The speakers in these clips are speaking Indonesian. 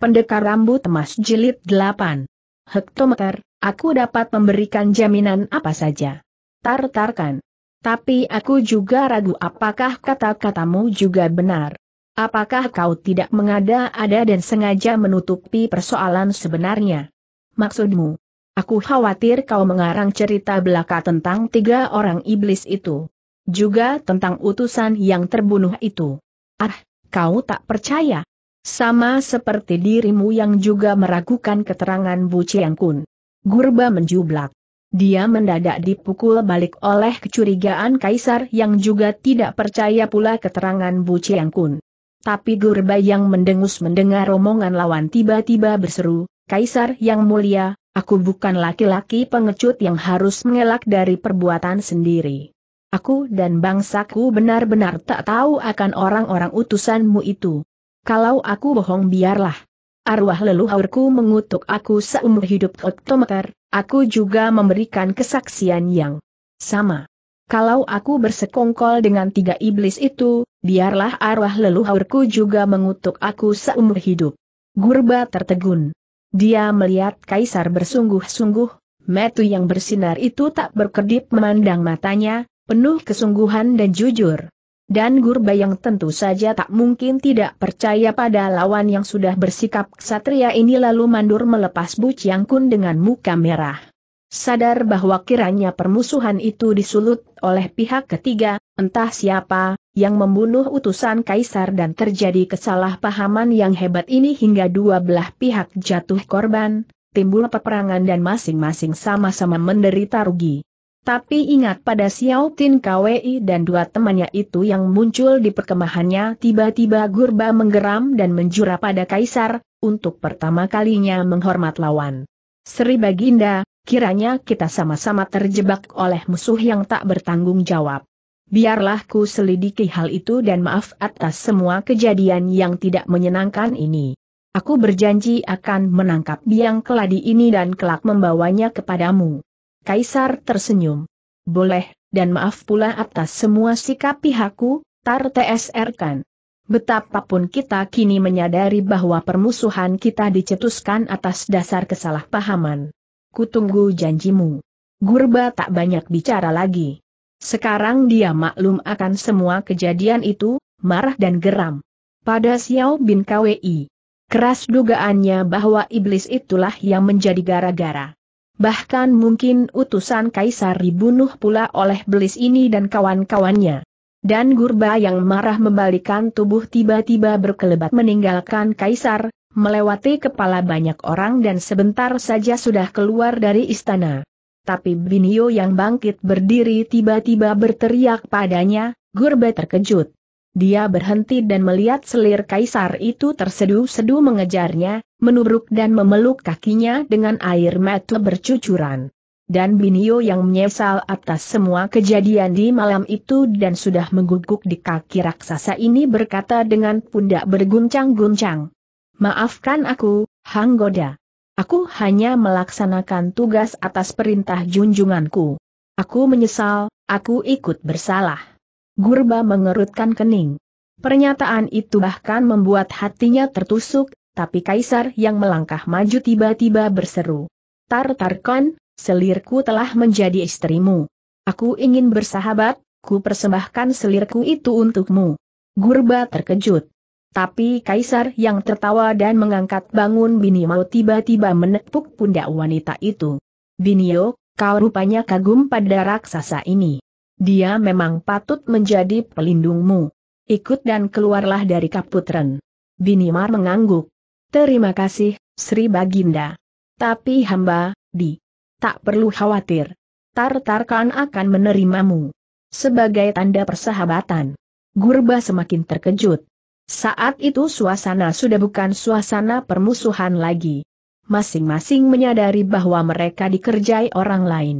Pendekar Rambut Emas Jilid 8. Hektometer, aku dapat memberikan jaminan apa saja. Tartarkan. Tapi aku juga ragu apakah kata-katamu juga benar. Apakah kau tidak mengada-ada dan sengaja menutupi persoalan sebenarnya? Maksudmu? Aku khawatir kau mengarang cerita belaka tentang tiga orang iblis itu. Juga tentang utusan yang terbunuh itu. Ah, kau tak percaya? Sama seperti dirimu yang juga meragukan keterangan Bu Chiang Kun. Gurba menjublak. Dia mendadak dipukul balik oleh kecurigaan Kaisar yang juga tidak percaya pula keterangan Bu Chiang Kun. Tapi Gurba yang mendengus mendengar romongan lawan tiba-tiba berseru, Kaisar yang mulia, aku bukan laki-laki pengecut yang harus mengelak dari perbuatan sendiri. Aku dan bangsaku benar-benar tak tahu akan orang-orang utusanmu itu. Kalau aku bohong biarlah. Arwah leluhurku mengutuk aku seumur hidup otomater, aku juga memberikan kesaksian yang sama. Kalau aku bersekongkol dengan tiga iblis itu, biarlah arwah leluhurku juga mengutuk aku seumur hidup. Gurba tertegun. Dia melihat kaisar bersungguh-sungguh, metu yang bersinar itu tak berkedip memandang matanya, penuh kesungguhan dan jujur dan Gurba yang tentu saja tak mungkin tidak percaya pada lawan yang sudah bersikap ksatria ini lalu mandur melepas Bu Chiang Kun dengan muka merah. Sadar bahwa kiranya permusuhan itu disulut oleh pihak ketiga, entah siapa, yang membunuh utusan kaisar dan terjadi kesalahpahaman yang hebat ini hingga dua belah pihak jatuh korban, timbul peperangan dan masing-masing sama-sama menderita rugi. Tapi ingat pada Xiao Tin Kwi dan dua temannya itu yang muncul di perkemahannya tiba-tiba gurba menggeram dan menjura pada kaisar, untuk pertama kalinya menghormat lawan. Sri Baginda, kiranya kita sama-sama terjebak oleh musuh yang tak bertanggung jawab. Biarlah ku selidiki hal itu dan maaf atas semua kejadian yang tidak menyenangkan ini. Aku berjanji akan menangkap biang keladi ini dan kelak membawanya kepadamu. Kaisar tersenyum. Boleh, dan maaf pula atas semua sikap pihakku, Tar TSR kan. Betapapun kita kini menyadari bahwa permusuhan kita dicetuskan atas dasar kesalahpahaman. Kutunggu janjimu. Gurba tak banyak bicara lagi. Sekarang dia maklum akan semua kejadian itu, marah dan geram. Pada Xiao bin Kwei, Keras dugaannya bahwa iblis itulah yang menjadi gara-gara bahkan mungkin utusan kaisar dibunuh pula oleh belis ini dan kawan-kawannya. Dan Gurba yang marah membalikan tubuh tiba-tiba berkelebat meninggalkan kaisar, melewati kepala banyak orang dan sebentar saja sudah keluar dari istana. Tapi Binio yang bangkit berdiri tiba-tiba berteriak padanya, Gurba terkejut. Dia berhenti dan melihat selir kaisar itu tersedu sedu mengejarnya, menubruk dan memeluk kakinya dengan air mata bercucuran. Dan Binio yang menyesal atas semua kejadian di malam itu dan sudah mengguguk di kaki raksasa ini berkata dengan pundak berguncang-guncang. Maafkan aku, Hang Goda. Aku hanya melaksanakan tugas atas perintah junjunganku. Aku menyesal, aku ikut bersalah. Gurba mengerutkan kening. Pernyataan itu bahkan membuat hatinya tertusuk, tapi kaisar yang melangkah maju tiba-tiba berseru. Tartarkan, selirku telah menjadi istrimu. Aku ingin bersahabat, ku persembahkan selirku itu untukmu. Gurba terkejut. Tapi kaisar yang tertawa dan mengangkat bangun bini Binio tiba-tiba menepuk pundak wanita itu. Binio, kau rupanya kagum pada raksasa ini dia memang patut menjadi pelindungmu. Ikut dan keluarlah dari Kaputren. Binimar mengangguk. Terima kasih, Sri Baginda. Tapi hamba, di. Tak perlu khawatir. Tartarkan akan menerimamu. Sebagai tanda persahabatan. Gurba semakin terkejut. Saat itu suasana sudah bukan suasana permusuhan lagi. Masing-masing menyadari bahwa mereka dikerjai orang lain.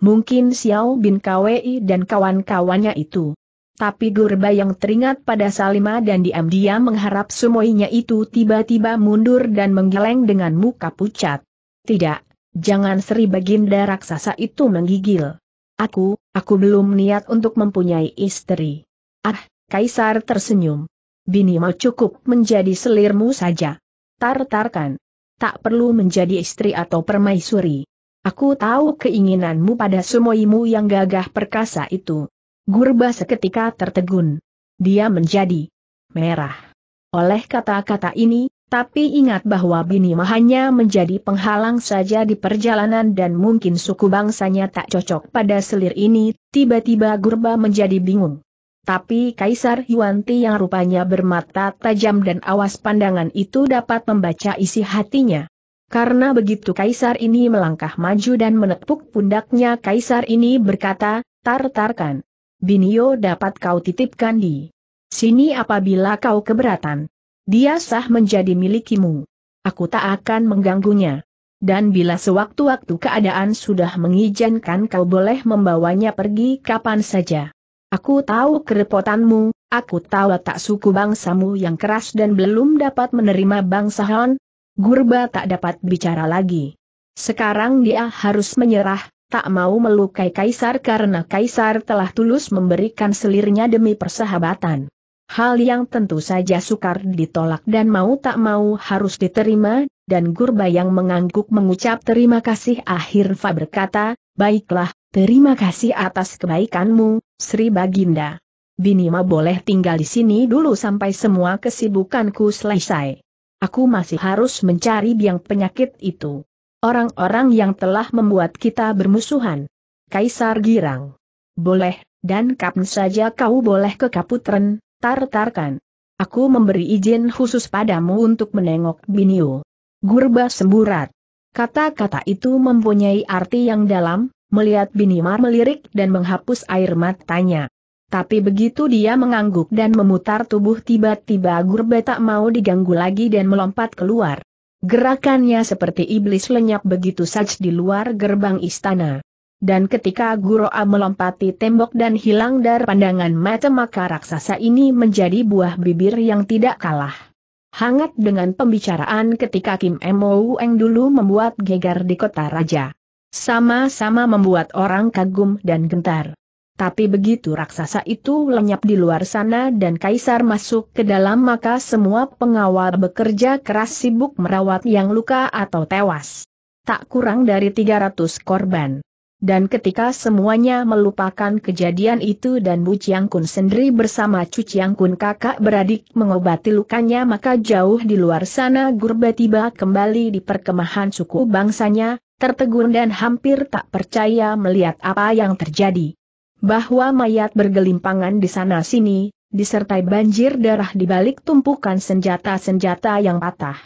Mungkin Xiao Bin Kwei dan kawan-kawannya itu. Tapi Gurba yang teringat pada Salima dan diam-diam mengharap semuanya itu tiba-tiba mundur dan menggeleng dengan muka pucat. Tidak, jangan Sri Baginda Raksasa itu menggigil. Aku, aku belum niat untuk mempunyai istri. Ah, Kaisar tersenyum. Bini mau cukup menjadi selirmu saja. Tartarkan. Tak perlu menjadi istri atau permaisuri. Aku tahu keinginanmu pada sumoimu yang gagah perkasa itu. Gurba seketika tertegun. Dia menjadi merah. Oleh kata-kata ini, tapi ingat bahwa bini hanya menjadi penghalang saja di perjalanan dan mungkin suku bangsanya tak cocok pada selir ini, tiba-tiba Gurba menjadi bingung. Tapi Kaisar Yuanti yang rupanya bermata tajam dan awas pandangan itu dapat membaca isi hatinya. Karena begitu kaisar ini melangkah maju dan menepuk pundaknya kaisar ini berkata, tartarkan. Binio dapat kau titipkan di sini apabila kau keberatan. Dia sah menjadi milikimu. Aku tak akan mengganggunya. Dan bila sewaktu-waktu keadaan sudah mengizinkan kau boleh membawanya pergi kapan saja. Aku tahu kerepotanmu, aku tahu tak suku bangsamu yang keras dan belum dapat menerima bangsa Hon, Gurba tak dapat bicara lagi. Sekarang dia harus menyerah, tak mau melukai Kaisar karena Kaisar telah tulus memberikan selirnya demi persahabatan. Hal yang tentu saja sukar ditolak dan mau tak mau harus diterima, dan Gurba yang mengangguk mengucap terima kasih akhir Fa berkata, baiklah, terima kasih atas kebaikanmu, Sri Baginda. Binima boleh tinggal di sini dulu sampai semua kesibukanku selesai. Aku masih harus mencari biang penyakit itu. Orang-orang yang telah membuat kita bermusuhan. Kaisar girang. Boleh, dan kapan saja kau boleh ke Kaputren, tartarkan. Aku memberi izin khusus padamu untuk menengok Binio. Gurba semburat. Kata-kata itu mempunyai arti yang dalam, melihat Binimar melirik dan menghapus air matanya. Tapi begitu dia mengangguk dan memutar tubuh tiba-tiba Gurbe tak mau diganggu lagi dan melompat keluar. Gerakannya seperti iblis lenyap begitu saja di luar gerbang istana. Dan ketika Guru A melompati tembok dan hilang dari pandangan mata maka raksasa ini menjadi buah bibir yang tidak kalah. Hangat dengan pembicaraan ketika Kim Mo Eng dulu membuat gegar di kota raja. Sama-sama membuat orang kagum dan gentar. Tapi begitu raksasa itu lenyap di luar sana dan kaisar masuk ke dalam maka semua pengawal bekerja keras sibuk merawat yang luka atau tewas. Tak kurang dari 300 korban. Dan ketika semuanya melupakan kejadian itu dan Bu Chiang Kun sendiri bersama Cu Chiang Kun kakak beradik mengobati lukanya maka jauh di luar sana Gurba tiba kembali di perkemahan suku bangsanya, tertegun dan hampir tak percaya melihat apa yang terjadi bahwa mayat bergelimpangan di sana-sini, disertai banjir darah di balik tumpukan senjata-senjata yang patah.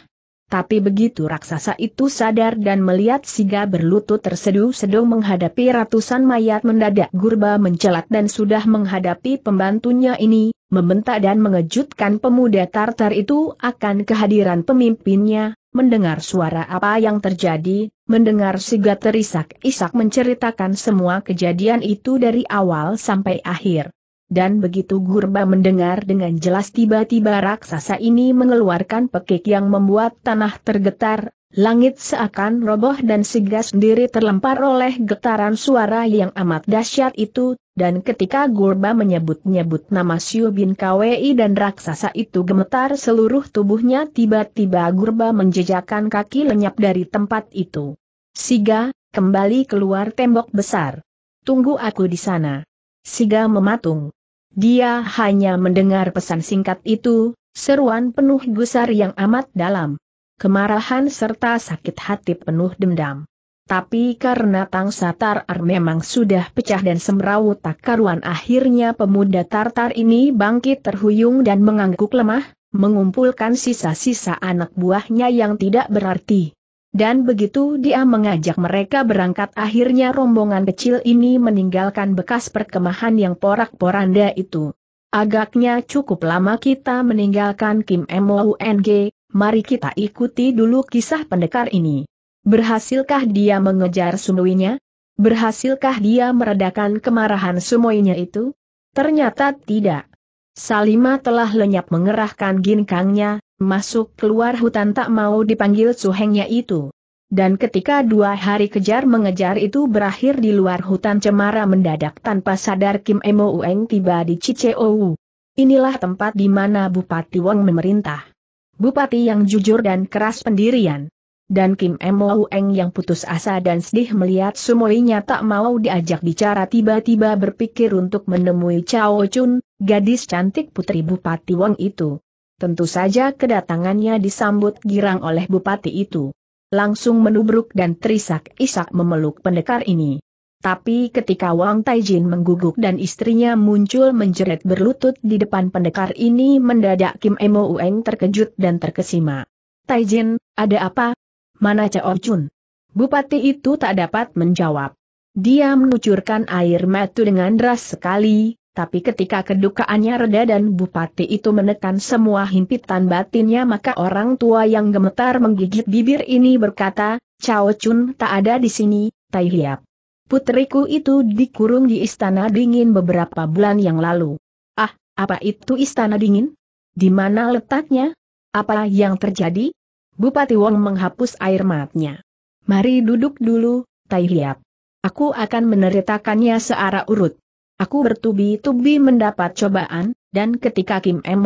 Tapi begitu raksasa itu sadar dan melihat Siga berlutut terseduh-seduh menghadapi ratusan mayat mendadak Gurba mencelat dan sudah menghadapi pembantunya ini, membentak dan mengejutkan pemuda Tartar itu akan kehadiran pemimpinnya, mendengar suara apa yang terjadi, mendengar Siga terisak-isak menceritakan semua kejadian itu dari awal sampai akhir. Dan begitu Gurba mendengar dengan jelas tiba-tiba raksasa ini mengeluarkan pekik yang membuat tanah tergetar, Langit seakan roboh dan Siga sendiri terlempar oleh getaran suara yang amat dahsyat itu, dan ketika Gurba menyebut-nyebut nama Siu Bin Kwei dan raksasa itu gemetar seluruh tubuhnya tiba-tiba Gurba menjejakkan kaki lenyap dari tempat itu. Siga, kembali keluar tembok besar. Tunggu aku di sana. Siga mematung. Dia hanya mendengar pesan singkat itu, seruan penuh gusar yang amat dalam kemarahan serta sakit hati penuh dendam. Tapi karena Satar Ar memang sudah pecah dan semrawut tak karuan akhirnya pemuda Tartar ini bangkit terhuyung dan mengangguk lemah, mengumpulkan sisa-sisa anak buahnya yang tidak berarti. Dan begitu dia mengajak mereka berangkat akhirnya rombongan kecil ini meninggalkan bekas perkemahan yang porak-poranda itu. Agaknya cukup lama kita meninggalkan Kim Moueng, mari kita ikuti dulu kisah pendekar ini. Berhasilkah dia mengejar Sumuinya? Berhasilkah dia meredakan kemarahan Sumuinya itu? Ternyata tidak. Salima telah lenyap mengerahkan ginkangnya, masuk keluar hutan tak mau dipanggil suhengnya itu. Dan ketika dua hari kejar mengejar itu berakhir di luar hutan cemara mendadak tanpa sadar Kim Emo Ueng tiba di Wu. Inilah tempat di mana Bupati Wong memerintah. Bupati yang jujur dan keras pendirian. Dan Kim Mo Eng yang putus asa dan sedih melihat sumoinya tak mau diajak bicara tiba-tiba berpikir untuk menemui Chao Chun, gadis cantik putri Bupati Wang itu. Tentu saja kedatangannya disambut girang oleh Bupati itu. Langsung menubruk dan terisak-isak memeluk pendekar ini. Tapi ketika Wang Taijin mengguguk dan istrinya muncul menjerit berlutut di depan pendekar ini mendadak Kim Emo Ueng terkejut dan terkesima. Taijin, ada apa? Mana Cao Jun? Bupati itu tak dapat menjawab. Dia menucurkan air matu dengan deras sekali, tapi ketika kedukaannya reda dan bupati itu menekan semua himpitan batinnya maka orang tua yang gemetar menggigit bibir ini berkata, Cao Chun tak ada di sini, Tai Hiap. Putriku itu dikurung di istana dingin beberapa bulan yang lalu. Ah, apa itu istana dingin? Di mana letaknya? Apa yang terjadi? Bupati Wong menghapus air matanya. Mari duduk dulu, Tai Liap. Aku akan meneritakannya searah urut. Aku bertubi-tubi mendapat cobaan, dan ketika Kim Eng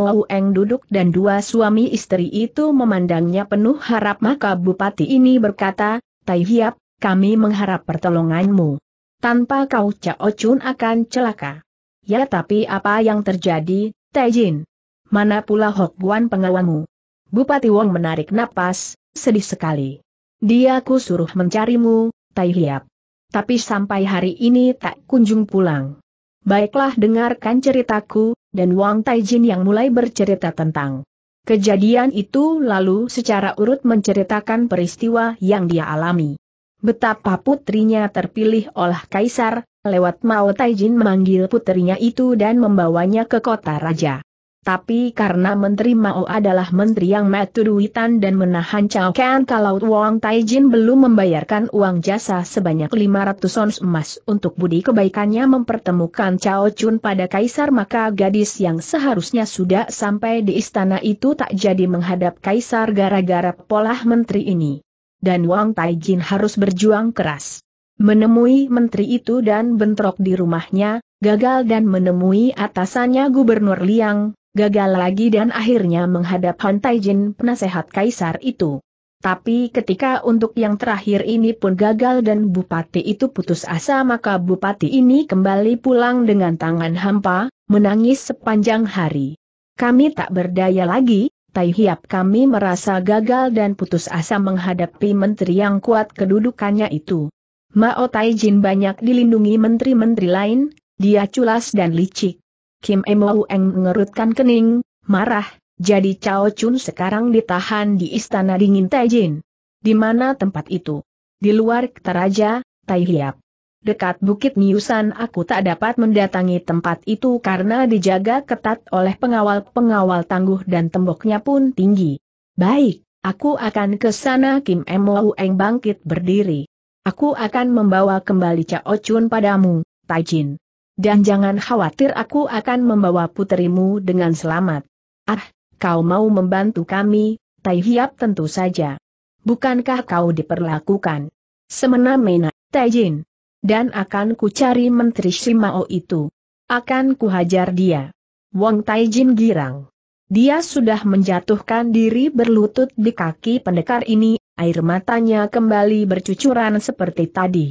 duduk dan dua suami istri itu memandangnya penuh harap maka bupati ini berkata, Tai Hiap, kami mengharap pertolonganmu. Tanpa kau Cao Chun akan celaka. Ya tapi apa yang terjadi, Taijin? Mana pula Hok Guan pengawamu? Bupati Wong menarik napas, sedih sekali. Dia ku suruh mencarimu, Tai Hiap. Tapi sampai hari ini tak kunjung pulang. Baiklah dengarkan ceritaku, dan Wang Taijin yang mulai bercerita tentang kejadian itu lalu secara urut menceritakan peristiwa yang dia alami. Betapa putrinya terpilih oleh kaisar, lewat Mao Taijin memanggil putrinya itu dan membawanya ke kota raja. Tapi karena Menteri Mao adalah menteri yang duitan dan menahan Chao Kan kalau Wang Taijin belum membayarkan uang jasa sebanyak 500 ons emas untuk budi kebaikannya mempertemukan Chao Chun pada kaisar maka gadis yang seharusnya sudah sampai di istana itu tak jadi menghadap kaisar gara-gara pola menteri ini dan Wang Taijin harus berjuang keras. Menemui menteri itu dan bentrok di rumahnya, gagal dan menemui atasannya Gubernur Liang, gagal lagi dan akhirnya menghadap Han Taijin penasehat kaisar itu. Tapi ketika untuk yang terakhir ini pun gagal dan bupati itu putus asa maka bupati ini kembali pulang dengan tangan hampa, menangis sepanjang hari. Kami tak berdaya lagi, Tai Hiap kami merasa gagal dan putus asa menghadapi menteri yang kuat kedudukannya itu. Mao Tai Jin banyak dilindungi menteri-menteri lain, dia culas dan licik. Kim Wu Eng mengerutkan kening, marah, jadi Cao Chun sekarang ditahan di istana dingin Tai Jin. Di mana tempat itu? Di luar Raja, Tai Hiap. Dekat Bukit Niusan aku tak dapat mendatangi tempat itu karena dijaga ketat oleh pengawal-pengawal tangguh dan temboknya pun tinggi. Baik, aku akan ke sana Kim Eng bangkit berdiri. Aku akan membawa kembali Cao Chun padamu, Taijin. Dan jangan khawatir aku akan membawa puterimu dengan selamat. Ah, kau mau membantu kami, Tai Hiap tentu saja. Bukankah kau diperlakukan semena-mena, Taijin? Dan akan ku cari Menteri Shimao itu. Akan ku hajar dia. Wong Taijin girang. Dia sudah menjatuhkan diri berlutut di kaki pendekar ini, air matanya kembali bercucuran seperti tadi.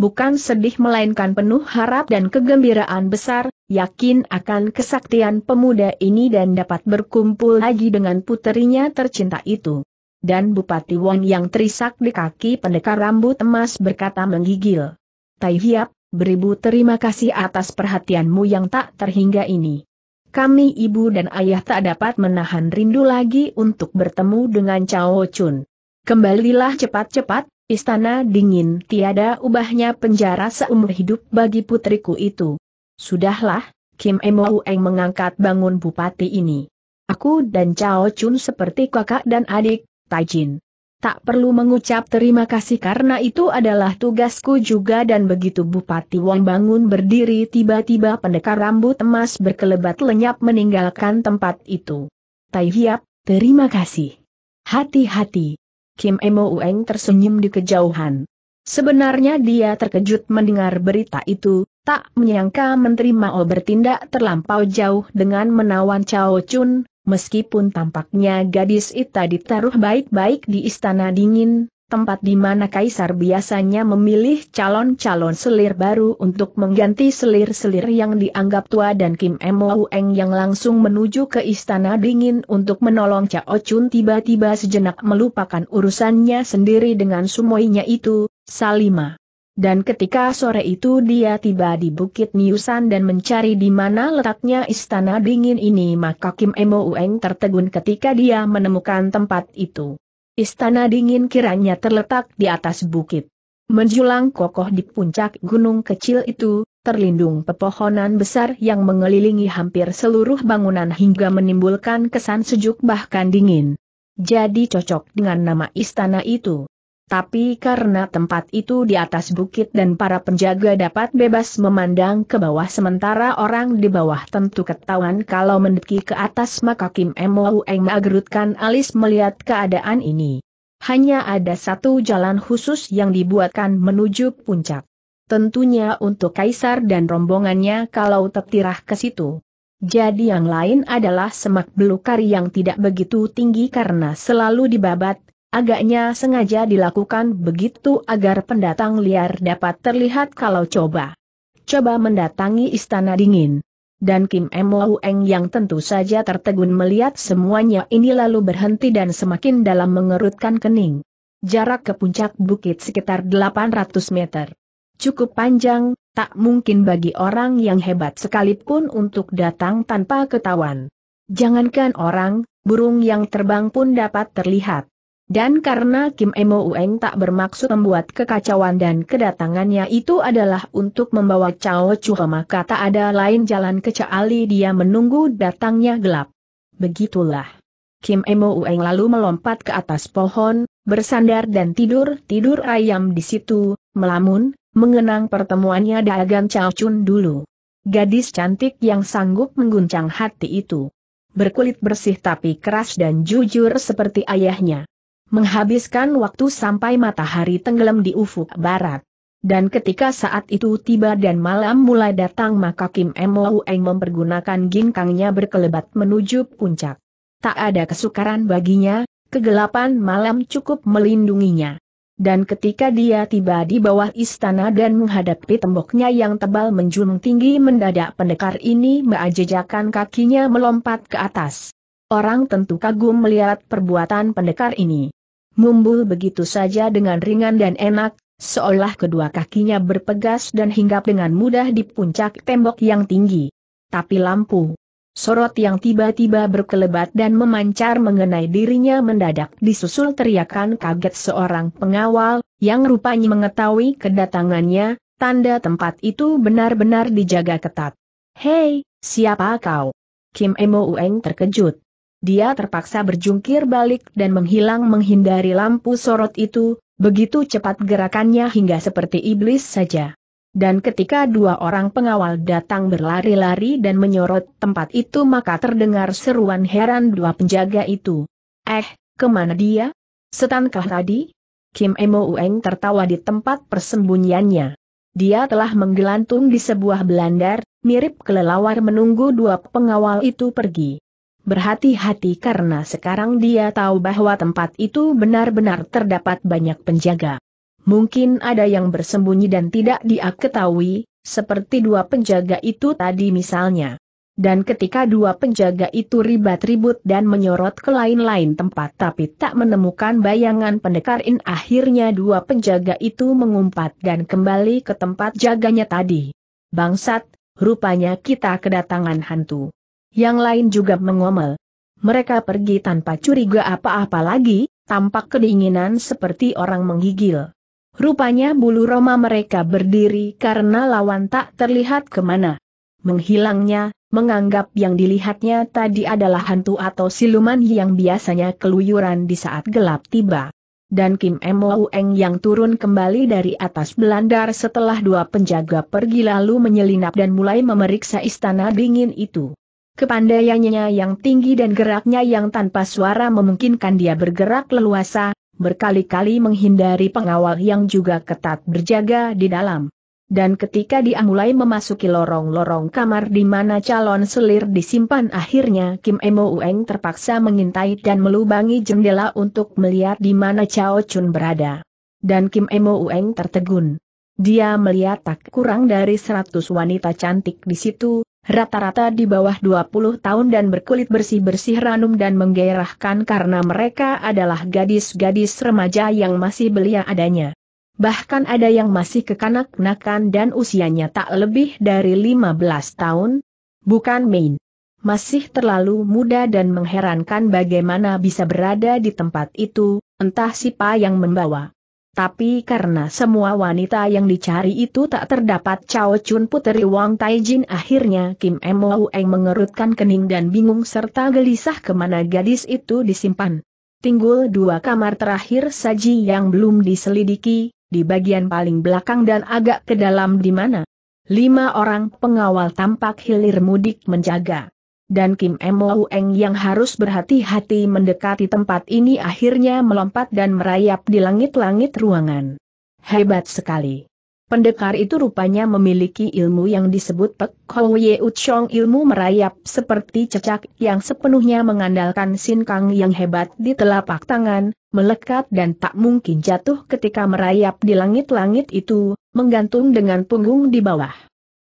Bukan sedih melainkan penuh harap dan kegembiraan besar, yakin akan kesaktian pemuda ini dan dapat berkumpul lagi dengan puterinya tercinta itu. Dan Bupati Wong yang terisak di kaki pendekar rambut emas berkata menggigil. Tai Hiap, beribu terima kasih atas perhatianmu yang tak terhingga ini. Kami ibu dan ayah tak dapat menahan rindu lagi untuk bertemu dengan Cao Chun. Kembalilah cepat-cepat, istana dingin tiada ubahnya penjara seumur hidup bagi putriku itu. Sudahlah, Kim Emo Eng mengangkat bangun bupati ini. Aku dan Cao Chun seperti kakak dan adik, Tajin tak perlu mengucap terima kasih karena itu adalah tugasku juga dan begitu Bupati Wong bangun berdiri tiba-tiba pendekar rambut emas berkelebat lenyap meninggalkan tempat itu. Tai Hiap, terima kasih. Hati-hati. Kim Emo Ueng tersenyum di kejauhan. Sebenarnya dia terkejut mendengar berita itu, tak menyangka Menteri Mao bertindak terlampau jauh dengan menawan Chao Chun, meskipun tampaknya gadis itu ditaruh baik-baik di istana dingin, tempat di mana kaisar biasanya memilih calon-calon selir baru untuk mengganti selir-selir yang dianggap tua dan Kim Mo Eng yang langsung menuju ke istana dingin untuk menolong Cao Chun tiba-tiba sejenak melupakan urusannya sendiri dengan sumoinya itu, Salima. Dan ketika sore itu dia tiba di Bukit Niusan dan mencari di mana letaknya istana dingin ini maka Kim Emo Ueng tertegun ketika dia menemukan tempat itu. Istana dingin kiranya terletak di atas bukit. Menjulang kokoh di puncak gunung kecil itu, terlindung pepohonan besar yang mengelilingi hampir seluruh bangunan hingga menimbulkan kesan sejuk bahkan dingin. Jadi cocok dengan nama istana itu. Tapi karena tempat itu di atas bukit dan para penjaga dapat bebas memandang ke bawah sementara orang di bawah tentu ketahuan kalau mendeki ke atas maka Kim Eng mengerutkan alis melihat keadaan ini. Hanya ada satu jalan khusus yang dibuatkan menuju puncak. Tentunya untuk kaisar dan rombongannya kalau tertirah ke situ. Jadi yang lain adalah semak belukar yang tidak begitu tinggi karena selalu dibabat Agaknya sengaja dilakukan begitu agar pendatang liar dapat terlihat kalau coba. Coba mendatangi istana dingin. Dan Kim M. Eng yang tentu saja tertegun melihat semuanya ini lalu berhenti dan semakin dalam mengerutkan kening. Jarak ke puncak bukit sekitar 800 meter. Cukup panjang, tak mungkin bagi orang yang hebat sekalipun untuk datang tanpa ketahuan. Jangankan orang, burung yang terbang pun dapat terlihat. Dan karena Kim Emo Ueng tak bermaksud membuat kekacauan dan kedatangannya itu adalah untuk membawa Chao Chu maka tak ada lain jalan kecuali dia menunggu datangnya gelap. Begitulah. Kim Emo Ueng lalu melompat ke atas pohon, bersandar dan tidur-tidur ayam di situ, melamun, mengenang pertemuannya dengan Chao Chun dulu. Gadis cantik yang sanggup mengguncang hati itu. Berkulit bersih tapi keras dan jujur seperti ayahnya menghabiskan waktu sampai matahari tenggelam di ufuk barat. Dan ketika saat itu tiba dan malam mulai datang maka Kim Eng mempergunakan ginkangnya berkelebat menuju puncak. Tak ada kesukaran baginya, kegelapan malam cukup melindunginya. Dan ketika dia tiba di bawah istana dan menghadapi temboknya yang tebal menjulung tinggi mendadak pendekar ini meajejakan kakinya melompat ke atas. Orang tentu kagum melihat perbuatan pendekar ini. Mumbul begitu saja dengan ringan dan enak, seolah kedua kakinya berpegas dan hinggap dengan mudah di puncak tembok yang tinggi. Tapi lampu, sorot yang tiba-tiba berkelebat dan memancar mengenai dirinya mendadak disusul teriakan kaget seorang pengawal, yang rupanya mengetahui kedatangannya, tanda tempat itu benar-benar dijaga ketat. Hei, siapa kau? Kim Emo Ueng terkejut dia terpaksa berjungkir balik dan menghilang menghindari lampu sorot itu, begitu cepat gerakannya hingga seperti iblis saja. Dan ketika dua orang pengawal datang berlari-lari dan menyorot tempat itu maka terdengar seruan heran dua penjaga itu. Eh, kemana dia? Setankah tadi? Kim Emo Ueng tertawa di tempat persembunyiannya. Dia telah menggelantung di sebuah belandar, mirip kelelawar menunggu dua pengawal itu pergi berhati-hati karena sekarang dia tahu bahwa tempat itu benar-benar terdapat banyak penjaga. Mungkin ada yang bersembunyi dan tidak dia ketahui, seperti dua penjaga itu tadi misalnya. Dan ketika dua penjaga itu ribat ribut dan menyorot ke lain-lain tempat tapi tak menemukan bayangan pendekar akhirnya dua penjaga itu mengumpat dan kembali ke tempat jaganya tadi. Bangsat, rupanya kita kedatangan hantu. Yang lain juga mengomel. Mereka pergi tanpa curiga apa-apa lagi, tampak kedinginan seperti orang menggigil. Rupanya bulu roma mereka berdiri karena lawan tak terlihat kemana. Menghilangnya, menganggap yang dilihatnya tadi adalah hantu atau siluman yang biasanya keluyuran di saat gelap tiba. Dan Kim M. Eng yang turun kembali dari atas belandar setelah dua penjaga pergi lalu menyelinap dan mulai memeriksa istana dingin itu. Kepandaiannya yang tinggi dan geraknya yang tanpa suara memungkinkan dia bergerak leluasa, berkali-kali menghindari pengawal yang juga ketat berjaga di dalam. Dan ketika dia mulai memasuki lorong-lorong kamar di mana calon selir disimpan akhirnya Kim Emo Ueng terpaksa mengintai dan melubangi jendela untuk melihat di mana Chao Chun berada. Dan Kim Emo Ueng tertegun. Dia melihat tak kurang dari seratus wanita cantik di situ, rata-rata di bawah 20 tahun dan berkulit bersih-bersih ranum dan menggairahkan karena mereka adalah gadis-gadis remaja yang masih belia adanya. Bahkan ada yang masih kekanak-kanakan dan usianya tak lebih dari 15 tahun, bukan main. Masih terlalu muda dan mengherankan bagaimana bisa berada di tempat itu, entah siapa yang membawa. Tapi karena semua wanita yang dicari itu tak terdapat Chao Chun Puteri Wang Taijin akhirnya Kim Mo Eng mengerutkan kening dan bingung serta gelisah kemana gadis itu disimpan. Tinggul dua kamar terakhir saji yang belum diselidiki, di bagian paling belakang dan agak ke dalam di mana. Lima orang pengawal tampak hilir mudik menjaga dan Kim Mo Eng yang harus berhati-hati mendekati tempat ini akhirnya melompat dan merayap di langit-langit ruangan. Hebat sekali. Pendekar itu rupanya memiliki ilmu yang disebut Pek Ye Uchong ilmu merayap seperti cecak yang sepenuhnya mengandalkan sin kang yang hebat di telapak tangan, melekat dan tak mungkin jatuh ketika merayap di langit-langit itu, menggantung dengan punggung di bawah.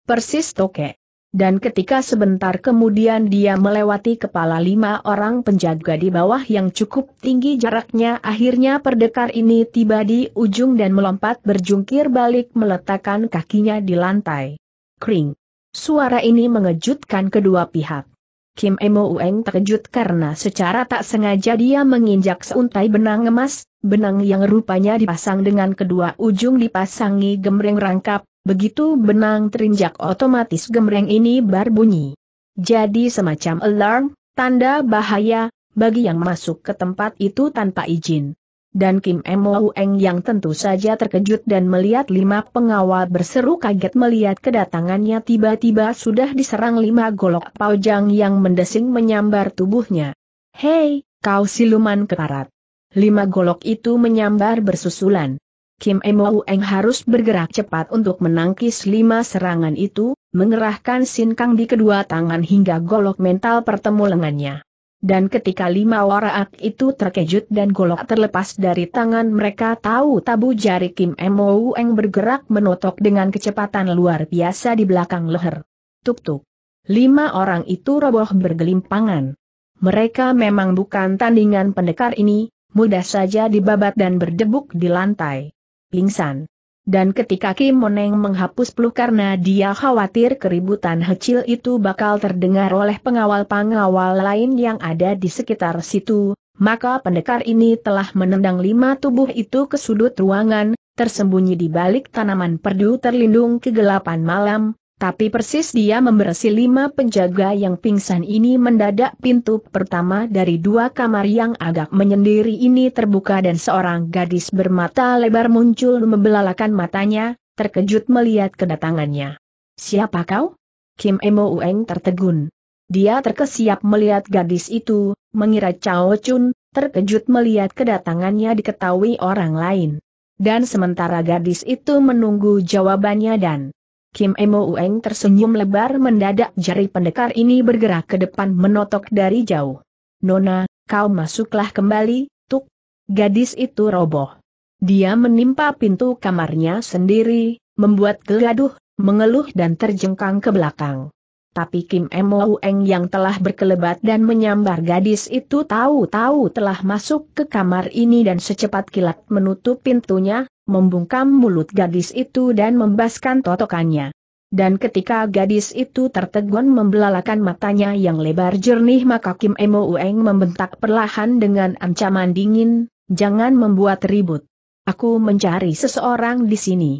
Persis tokek dan ketika sebentar kemudian dia melewati kepala lima orang penjaga di bawah yang cukup tinggi jaraknya akhirnya perdekar ini tiba di ujung dan melompat berjungkir balik meletakkan kakinya di lantai. Kring. Suara ini mengejutkan kedua pihak. Kim Emo Ueng terkejut karena secara tak sengaja dia menginjak seuntai benang emas, benang yang rupanya dipasang dengan kedua ujung dipasangi gemreng rangkap, Begitu benang terinjak otomatis gemreng ini berbunyi. Jadi semacam alarm, tanda bahaya, bagi yang masuk ke tempat itu tanpa izin. Dan Kim Mo Eng yang tentu saja terkejut dan melihat lima pengawal berseru kaget melihat kedatangannya tiba-tiba sudah diserang lima golok paujang yang mendesing menyambar tubuhnya. Hei, kau siluman keparat. Lima golok itu menyambar bersusulan. Kim Emou Eng harus bergerak cepat untuk menangkis lima serangan itu, mengerahkan Sin Kang di kedua tangan hingga golok mental pertemu lengannya. Dan ketika lima warak itu terkejut dan golok terlepas dari tangan mereka tahu tabu jari Kim Emou Eng bergerak menotok dengan kecepatan luar biasa di belakang leher. Tuk-tuk. Lima orang itu roboh bergelimpangan. Mereka memang bukan tandingan pendekar ini, mudah saja dibabat dan berdebuk di lantai pingsan. Dan ketika Kim Moneng menghapus peluk karena dia khawatir keributan kecil itu bakal terdengar oleh pengawal-pengawal lain yang ada di sekitar situ, maka pendekar ini telah menendang lima tubuh itu ke sudut ruangan, tersembunyi di balik tanaman perdu terlindung kegelapan malam, tapi persis dia membersih lima penjaga yang pingsan ini mendadak pintu pertama dari dua kamar yang agak menyendiri ini terbuka dan seorang gadis bermata lebar muncul membelalakan matanya, terkejut melihat kedatangannya. Siapa kau? Kim Emo Ueng tertegun. Dia terkesiap melihat gadis itu, mengira Chao Chun, terkejut melihat kedatangannya diketahui orang lain. Dan sementara gadis itu menunggu jawabannya dan Kim Emo Ueng tersenyum lebar mendadak jari pendekar ini bergerak ke depan menotok dari jauh. Nona, kau masuklah kembali, tuk. Gadis itu roboh. Dia menimpa pintu kamarnya sendiri, membuat geladuh, mengeluh dan terjengkang ke belakang. Tapi Kim Emo Ueng yang telah berkelebat dan menyambar gadis itu tahu-tahu telah masuk ke kamar ini dan secepat kilat menutup pintunya, membungkam mulut gadis itu dan membaskan totokannya. Dan ketika gadis itu tertegun membelalakan matanya yang lebar jernih maka Kim Emo Ueng membentak perlahan dengan ancaman dingin, jangan membuat ribut. Aku mencari seseorang di sini.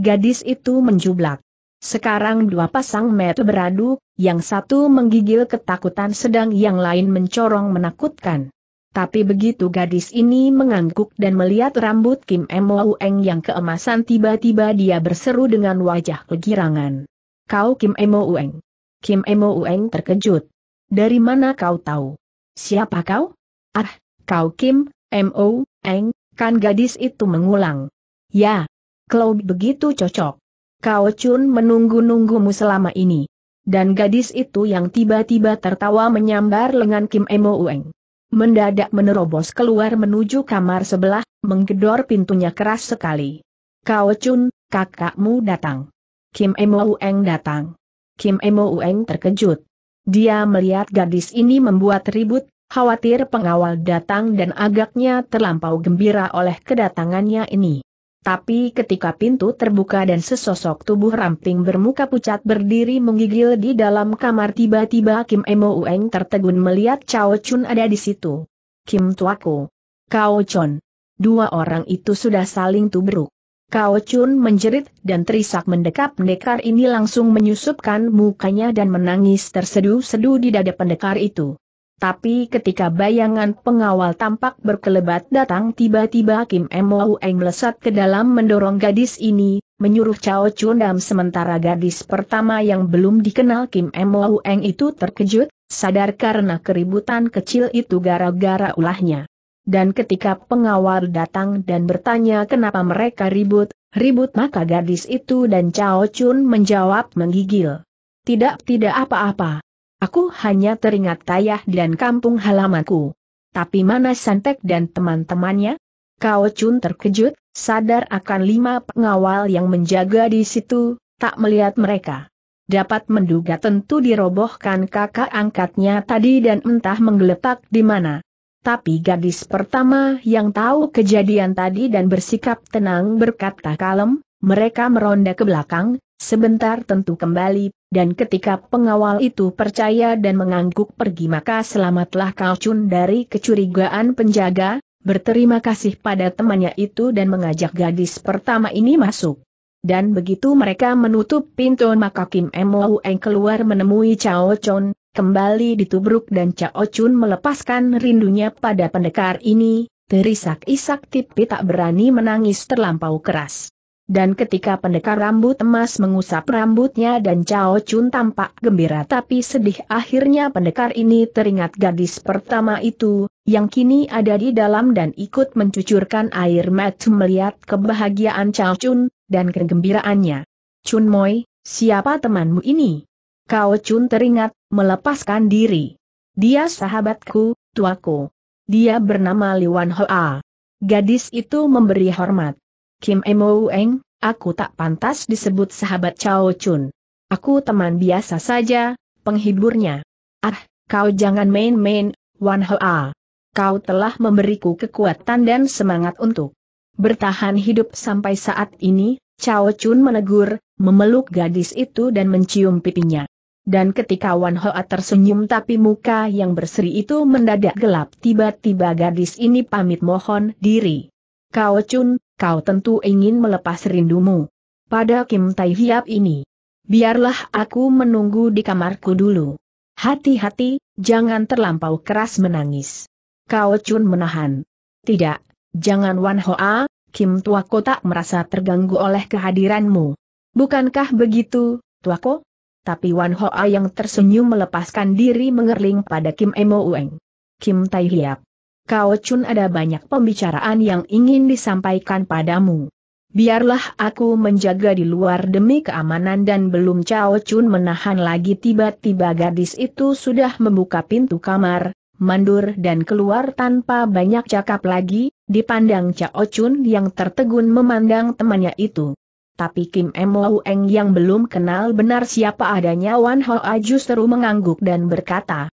Gadis itu menjublak. Sekarang dua pasang mata beradu, yang satu menggigil ketakutan sedang yang lain mencorong menakutkan. Tapi begitu gadis ini mengangguk dan melihat rambut Kim Mo Eng yang keemasan tiba-tiba dia berseru dengan wajah kegirangan. Kau Kim Mo Eng. Kim Mo Eng terkejut. Dari mana kau tahu? Siapa kau? Ah, kau Kim, Mo, Eng, kan gadis itu mengulang. Ya, Kau begitu cocok. Kau Chun menunggu-nunggumu selama ini. Dan gadis itu yang tiba-tiba tertawa menyambar lengan Kim Mo Eng. Mendadak menerobos keluar menuju kamar sebelah, menggedor pintunya keras sekali. Kao Chun, kakakmu datang. Kim Emo Ueng datang. Kim Emo Ueng terkejut. Dia melihat gadis ini membuat ribut, khawatir pengawal datang dan agaknya terlampau gembira oleh kedatangannya ini. Tapi ketika pintu terbuka dan sesosok tubuh ramping bermuka pucat berdiri menggigil di dalam kamar tiba-tiba Kim Emo Ueng tertegun melihat Chao Chun ada di situ. Kim Tuaku. Kao Chun. Dua orang itu sudah saling tubruk. Kao Chun menjerit dan terisak mendekap pendekar ini langsung menyusupkan mukanya dan menangis terseduh-seduh di dada pendekar itu. Tapi ketika bayangan pengawal tampak berkelebat datang tiba-tiba Kim Mo Eng melesat ke dalam mendorong gadis ini, menyuruh Chao dam sementara gadis pertama yang belum dikenal Kim Mo Eng itu terkejut, sadar karena keributan kecil itu gara-gara ulahnya. Dan ketika pengawal datang dan bertanya kenapa mereka ribut, ribut maka gadis itu dan Chao Chun menjawab menggigil. Tidak, tidak apa-apa. Aku hanya teringat ayah dan kampung halamanku. Tapi mana Santek dan teman-temannya? Kau Chun terkejut, sadar akan lima pengawal yang menjaga di situ, tak melihat mereka. Dapat menduga tentu dirobohkan kakak angkatnya tadi dan entah menggeletak di mana. Tapi gadis pertama yang tahu kejadian tadi dan bersikap tenang berkata kalem, mereka meronda ke belakang, sebentar tentu kembali dan ketika pengawal itu percaya dan mengangguk pergi maka selamatlah Kalcun dari kecurigaan penjaga, berterima kasih pada temannya itu dan mengajak gadis pertama ini masuk. Dan begitu mereka menutup pintu maka Kim Moueng keluar menemui Chao Chun, kembali ditubruk dan Chao Chun melepaskan rindunya pada pendekar ini, terisak-isak Tipi tak berani menangis terlampau keras. Dan ketika pendekar rambut emas mengusap rambutnya dan Cao Chun tampak gembira tapi sedih akhirnya pendekar ini teringat gadis pertama itu, yang kini ada di dalam dan ikut mencucurkan air mata melihat kebahagiaan Cao Chun, dan kegembiraannya. Chun Moi, siapa temanmu ini? Cao Chun teringat, melepaskan diri. Dia sahabatku, tuaku. Dia bernama Liwan Hoa. Gadis itu memberi hormat. Kim Emo Eng, aku tak pantas disebut sahabat Chao Chun. Aku teman biasa saja, penghiburnya. Ah, kau jangan main-main, Wan Hoa. Kau telah memberiku kekuatan dan semangat untuk bertahan hidup sampai saat ini, Chao Chun menegur, memeluk gadis itu dan mencium pipinya. Dan ketika Wan Hoa tersenyum tapi muka yang berseri itu mendadak gelap tiba-tiba gadis ini pamit mohon diri. Cao Chun, kau tentu ingin melepas rindumu. Pada Kim Tai Hiap ini. Biarlah aku menunggu di kamarku dulu. Hati-hati, jangan terlampau keras menangis. Kau Chun menahan. Tidak, jangan Wan Hoa, Kim Tuako tak merasa terganggu oleh kehadiranmu. Bukankah begitu, Tuako? Tapi Wan Hoa yang tersenyum melepaskan diri mengerling pada Kim Emo Ueng. Kim Tai Hiap. Kau Chun ada banyak pembicaraan yang ingin disampaikan padamu. Biarlah aku menjaga di luar demi keamanan dan belum Cao Chun menahan lagi tiba-tiba gadis itu sudah membuka pintu kamar, mandur dan keluar tanpa banyak cakap lagi, dipandang Cao Chun yang tertegun memandang temannya itu. Tapi Kim Mo Eng yang belum kenal benar siapa adanya Wan Hoa justru mengangguk dan berkata,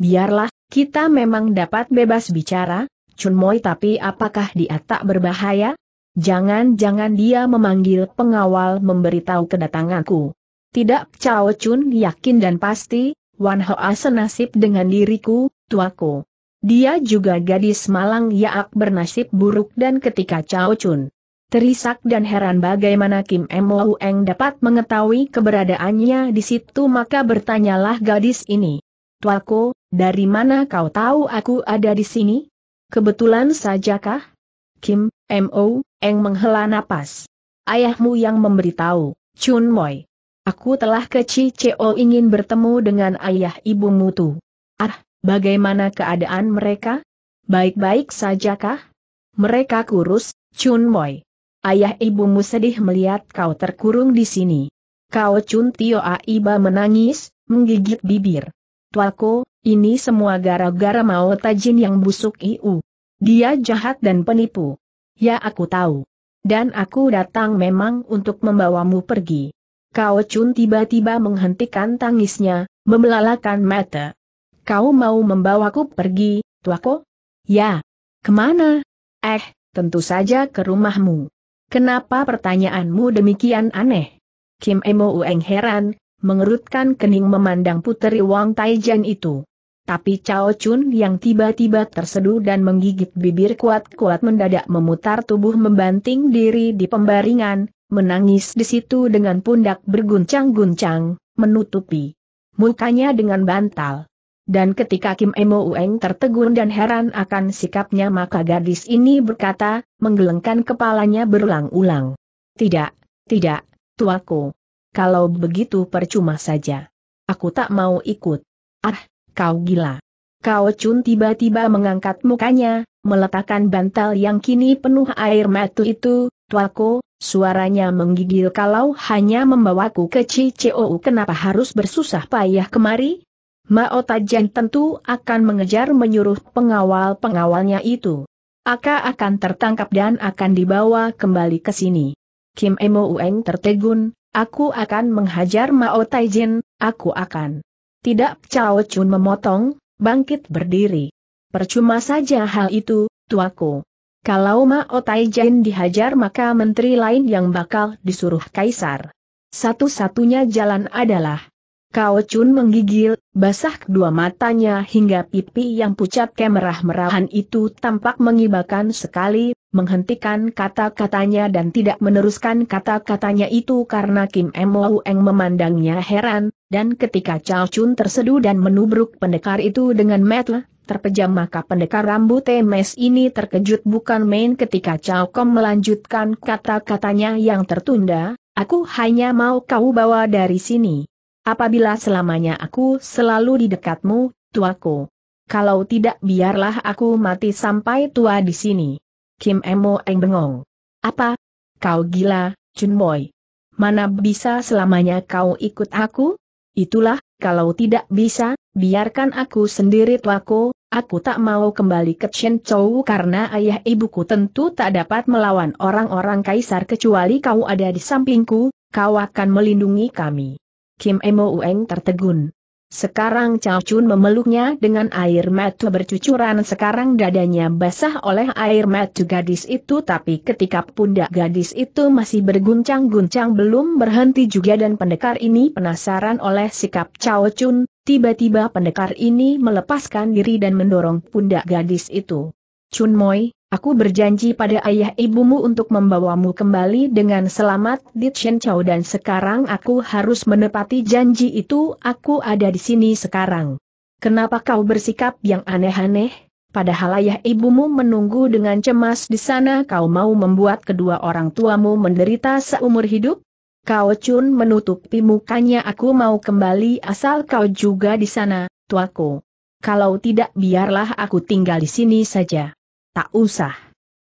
Biarlah, kita memang dapat bebas bicara, Chun Moi tapi apakah dia tak berbahaya? Jangan-jangan dia memanggil pengawal memberitahu kedatanganku. Tidak Cao Chun yakin dan pasti, Wan Hoa senasib dengan diriku, tuaku. Dia juga gadis malang yaak bernasib buruk dan ketika Cao Chun terisak dan heran bagaimana Kim M. Eng dapat mengetahui keberadaannya di situ maka bertanyalah gadis ini. Tuaku, dari mana kau tahu aku ada di sini? Kebetulan sajakah? Kim, M.O., Eng menghela napas. Ayahmu yang memberitahu, Chun Moi. Aku telah ke Cico ingin bertemu dengan ayah ibumu tuh. Ah, bagaimana keadaan mereka? Baik-baik sajakah? Mereka kurus, Chun Moi. Ayah ibumu sedih melihat kau terkurung di sini. Kau Chun Tio Aiba menangis, menggigit bibir. Tuaku, ini semua gara-gara mau tajin yang busuk iu. Dia jahat dan penipu. Ya aku tahu. Dan aku datang memang untuk membawamu pergi. Kau Chun tiba-tiba menghentikan tangisnya, membelalakan mata. Kau mau membawaku pergi, tuako? Ya. Kemana? Eh, tentu saja ke rumahmu. Kenapa pertanyaanmu demikian aneh? Kim Emo Ueng heran, mengerutkan kening memandang puteri Wang Taijian itu. Tapi Cao Chun yang tiba-tiba terseduh dan menggigit bibir kuat-kuat mendadak memutar tubuh membanting diri di pembaringan, menangis di situ dengan pundak berguncang-guncang, menutupi mukanya dengan bantal. Dan ketika Kim Emo Ueng tertegun dan heran akan sikapnya maka gadis ini berkata, menggelengkan kepalanya berulang-ulang. Tidak, tidak, tuaku kalau begitu percuma saja. Aku tak mau ikut. Ah, kau gila. Kau Chun tiba-tiba mengangkat mukanya, meletakkan bantal yang kini penuh air mata itu, tuaku, suaranya menggigil kalau hanya membawaku ke CCOU kenapa harus bersusah payah kemari? Mao Tajan tentu akan mengejar menyuruh pengawal-pengawalnya itu. Aka akan tertangkap dan akan dibawa kembali ke sini. Kim Emo Ueng tertegun, Aku akan menghajar Mao Taijin, aku akan. Tidak Cao Chun memotong, bangkit berdiri. Percuma saja hal itu, tuaku. Kalau Mao Taijin dihajar maka menteri lain yang bakal disuruh kaisar. Satu-satunya jalan adalah. Kao Chun menggigil, basah kedua matanya hingga pipi yang pucat kemerah-merahan itu tampak mengibakan sekali, menghentikan kata-katanya dan tidak meneruskan kata-katanya itu karena Kim Mo Eng memandangnya heran, dan ketika Chao Chun terseduh dan menubruk pendekar itu dengan metel, terpejam maka pendekar rambut temes ini terkejut bukan main ketika Chao Kom melanjutkan kata-katanya yang tertunda, aku hanya mau kau bawa dari sini. Apabila selamanya aku selalu di dekatmu, tuaku. Kalau tidak biarlah aku mati sampai tua di sini. Kim Emo Eng bengong. Apa? Kau gila, Chun Boy? Mana bisa selamanya kau ikut aku? Itulah, kalau tidak bisa, biarkan aku sendiri tuaku, aku tak mau kembali ke Chen Chou karena ayah ibuku tentu tak dapat melawan orang-orang kaisar kecuali kau ada di sampingku, kau akan melindungi kami. Kim Emo Ueng tertegun. Sekarang Chao Chun memeluknya dengan air mata bercucuran sekarang dadanya basah oleh air mata gadis itu tapi ketika pundak gadis itu masih berguncang-guncang belum berhenti juga dan pendekar ini penasaran oleh sikap Chao Chun, tiba-tiba pendekar ini melepaskan diri dan mendorong pundak gadis itu. Chun Moi, Aku berjanji pada ayah ibumu untuk membawamu kembali dengan selamat di Chen Chao dan sekarang aku harus menepati janji itu aku ada di sini sekarang. Kenapa kau bersikap yang aneh-aneh? Padahal ayah ibumu menunggu dengan cemas di sana kau mau membuat kedua orang tuamu menderita seumur hidup? Kau cun menutupi mukanya aku mau kembali asal kau juga di sana, tuaku. Kalau tidak biarlah aku tinggal di sini saja. Tak usah.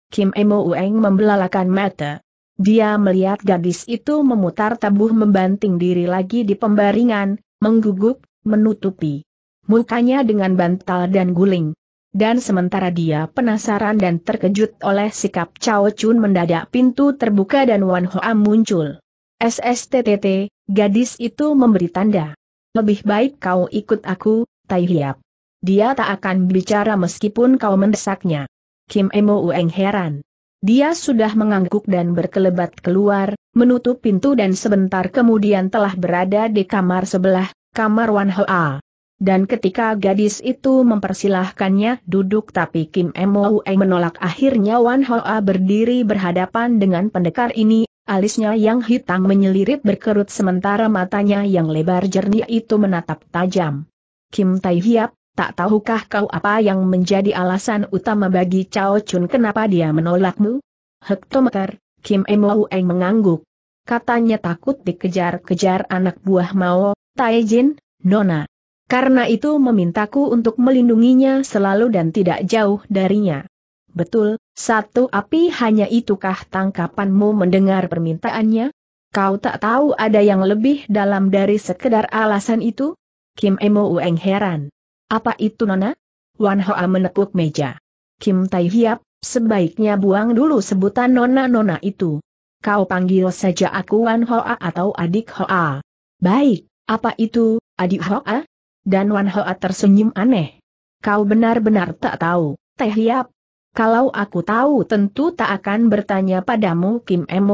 Kim Emo Ueng membelalakan mata. Dia melihat gadis itu memutar tabuh membanting diri lagi di pembaringan, menggugup, menutupi mukanya dengan bantal dan guling. Dan sementara dia penasaran dan terkejut oleh sikap Chao Chun mendadak pintu terbuka dan Wan Hoa muncul. SSTTT, gadis itu memberi tanda. Lebih baik kau ikut aku, Tai Hiap. Dia tak akan bicara meskipun kau mendesaknya. Kim Emo Ueng heran. Dia sudah mengangguk dan berkelebat keluar, menutup pintu dan sebentar kemudian telah berada di kamar sebelah, kamar Wan Hoa. Dan ketika gadis itu mempersilahkannya duduk tapi Kim Emo Ueng menolak akhirnya Wan Hoa berdiri berhadapan dengan pendekar ini, alisnya yang hitam menyelirit berkerut sementara matanya yang lebar jernih itu menatap tajam. Kim Tai Hiap, Tak tahukah kau apa yang menjadi alasan utama bagi Chao Chun kenapa dia menolakmu? Hektometer, Kim Emo Eng mengangguk. Katanya takut dikejar-kejar anak buah Mao, Jin, Nona. Karena itu memintaku untuk melindunginya selalu dan tidak jauh darinya. Betul, satu api hanya itukah tangkapanmu mendengar permintaannya? Kau tak tahu ada yang lebih dalam dari sekedar alasan itu? Kim Emo Eng heran. Apa itu Nona? Wan Hoa menepuk meja. Kim Tai Hiap, sebaiknya buang dulu sebutan Nona-Nona itu. Kau panggil saja aku Wan Hoa atau adik Hoa. Baik, apa itu, adik Hoa? Dan Wan Hoa tersenyum aneh. Kau benar-benar tak tahu, Teh Hiap. Kalau aku tahu tentu tak akan bertanya padamu Kim Eng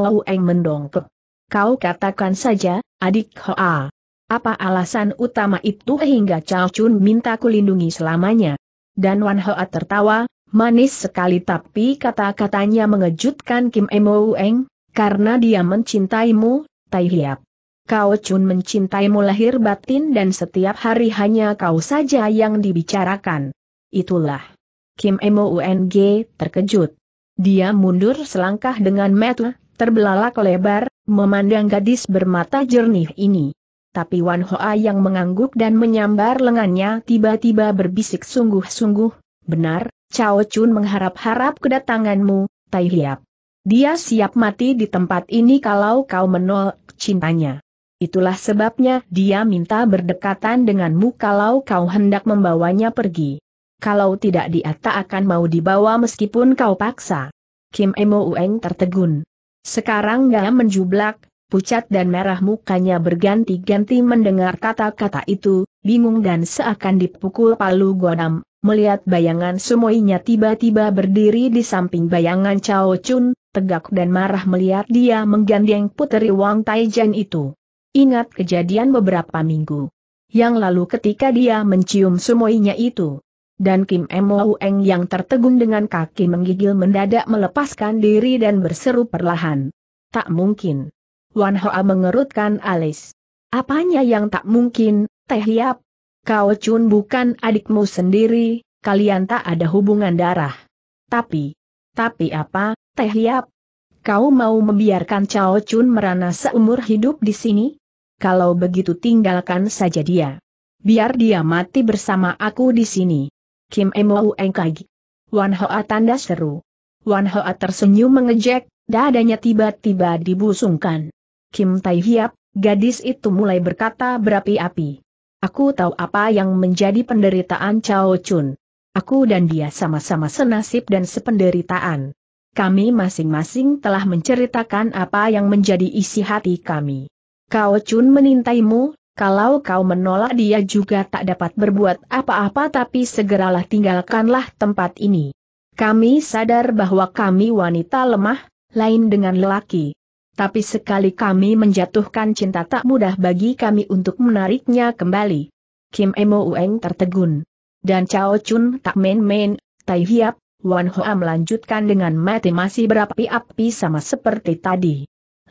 mendongkep. Kau katakan saja, adik Hoa. Apa alasan utama itu hingga Chao Chun minta kulindungi selamanya? Dan Wan Hoa tertawa, manis sekali tapi kata-katanya mengejutkan Kim Emo Eng, karena dia mencintaimu, Tai Hiap. Kau Chun mencintaimu lahir batin dan setiap hari hanya kau saja yang dibicarakan. Itulah. Kim Emo Eng terkejut. Dia mundur selangkah dengan metu, terbelalak lebar, memandang gadis bermata jernih ini tapi Wan Hoa yang mengangguk dan menyambar lengannya tiba-tiba berbisik sungguh-sungguh, benar, Cao Chun mengharap-harap kedatanganmu, Tai Hiap. Dia siap mati di tempat ini kalau kau menolak cintanya. Itulah sebabnya dia minta berdekatan denganmu kalau kau hendak membawanya pergi. Kalau tidak dia tak akan mau dibawa meskipun kau paksa. Kim Emo Ueng tertegun. Sekarang gak menjublak, pucat dan merah mukanya berganti-ganti mendengar kata-kata itu, bingung dan seakan dipukul palu godam, melihat bayangan semuanya tiba-tiba berdiri di samping bayangan Chao Chun, tegak dan marah melihat dia menggandeng puteri Wang Taijen itu. Ingat kejadian beberapa minggu yang lalu ketika dia mencium semuanya itu. Dan Kim Mo Eng yang tertegun dengan kaki menggigil mendadak melepaskan diri dan berseru perlahan. Tak mungkin. Wan Hoa mengerutkan alis. Apanya yang tak mungkin, Teh Hiap? Kau Chun bukan adikmu sendiri, kalian tak ada hubungan darah. Tapi, tapi apa, Teh Hiap? Kau mau membiarkan Cao Chun merana seumur hidup di sini? Kalau begitu tinggalkan saja dia. Biar dia mati bersama aku di sini. Kim Emou Engkagi. Wan Hoa tanda seru. Wan Hoa tersenyum mengejek, dadanya tiba-tiba dibusungkan. Kim Tai Hiap, gadis itu mulai berkata berapi-api. Aku tahu apa yang menjadi penderitaan Cao Chun. Aku dan dia sama-sama senasib dan sependeritaan. Kami masing-masing telah menceritakan apa yang menjadi isi hati kami. Cao Chun menintaimu, kalau kau menolak dia juga tak dapat berbuat apa-apa tapi segeralah tinggalkanlah tempat ini. Kami sadar bahwa kami wanita lemah, lain dengan lelaki tapi sekali kami menjatuhkan cinta tak mudah bagi kami untuk menariknya kembali. Kim Emo Ueng tertegun. Dan Chao Chun tak main-main, Tai Hiap, Wan Hoa melanjutkan dengan mati masih berapi-api sama seperti tadi.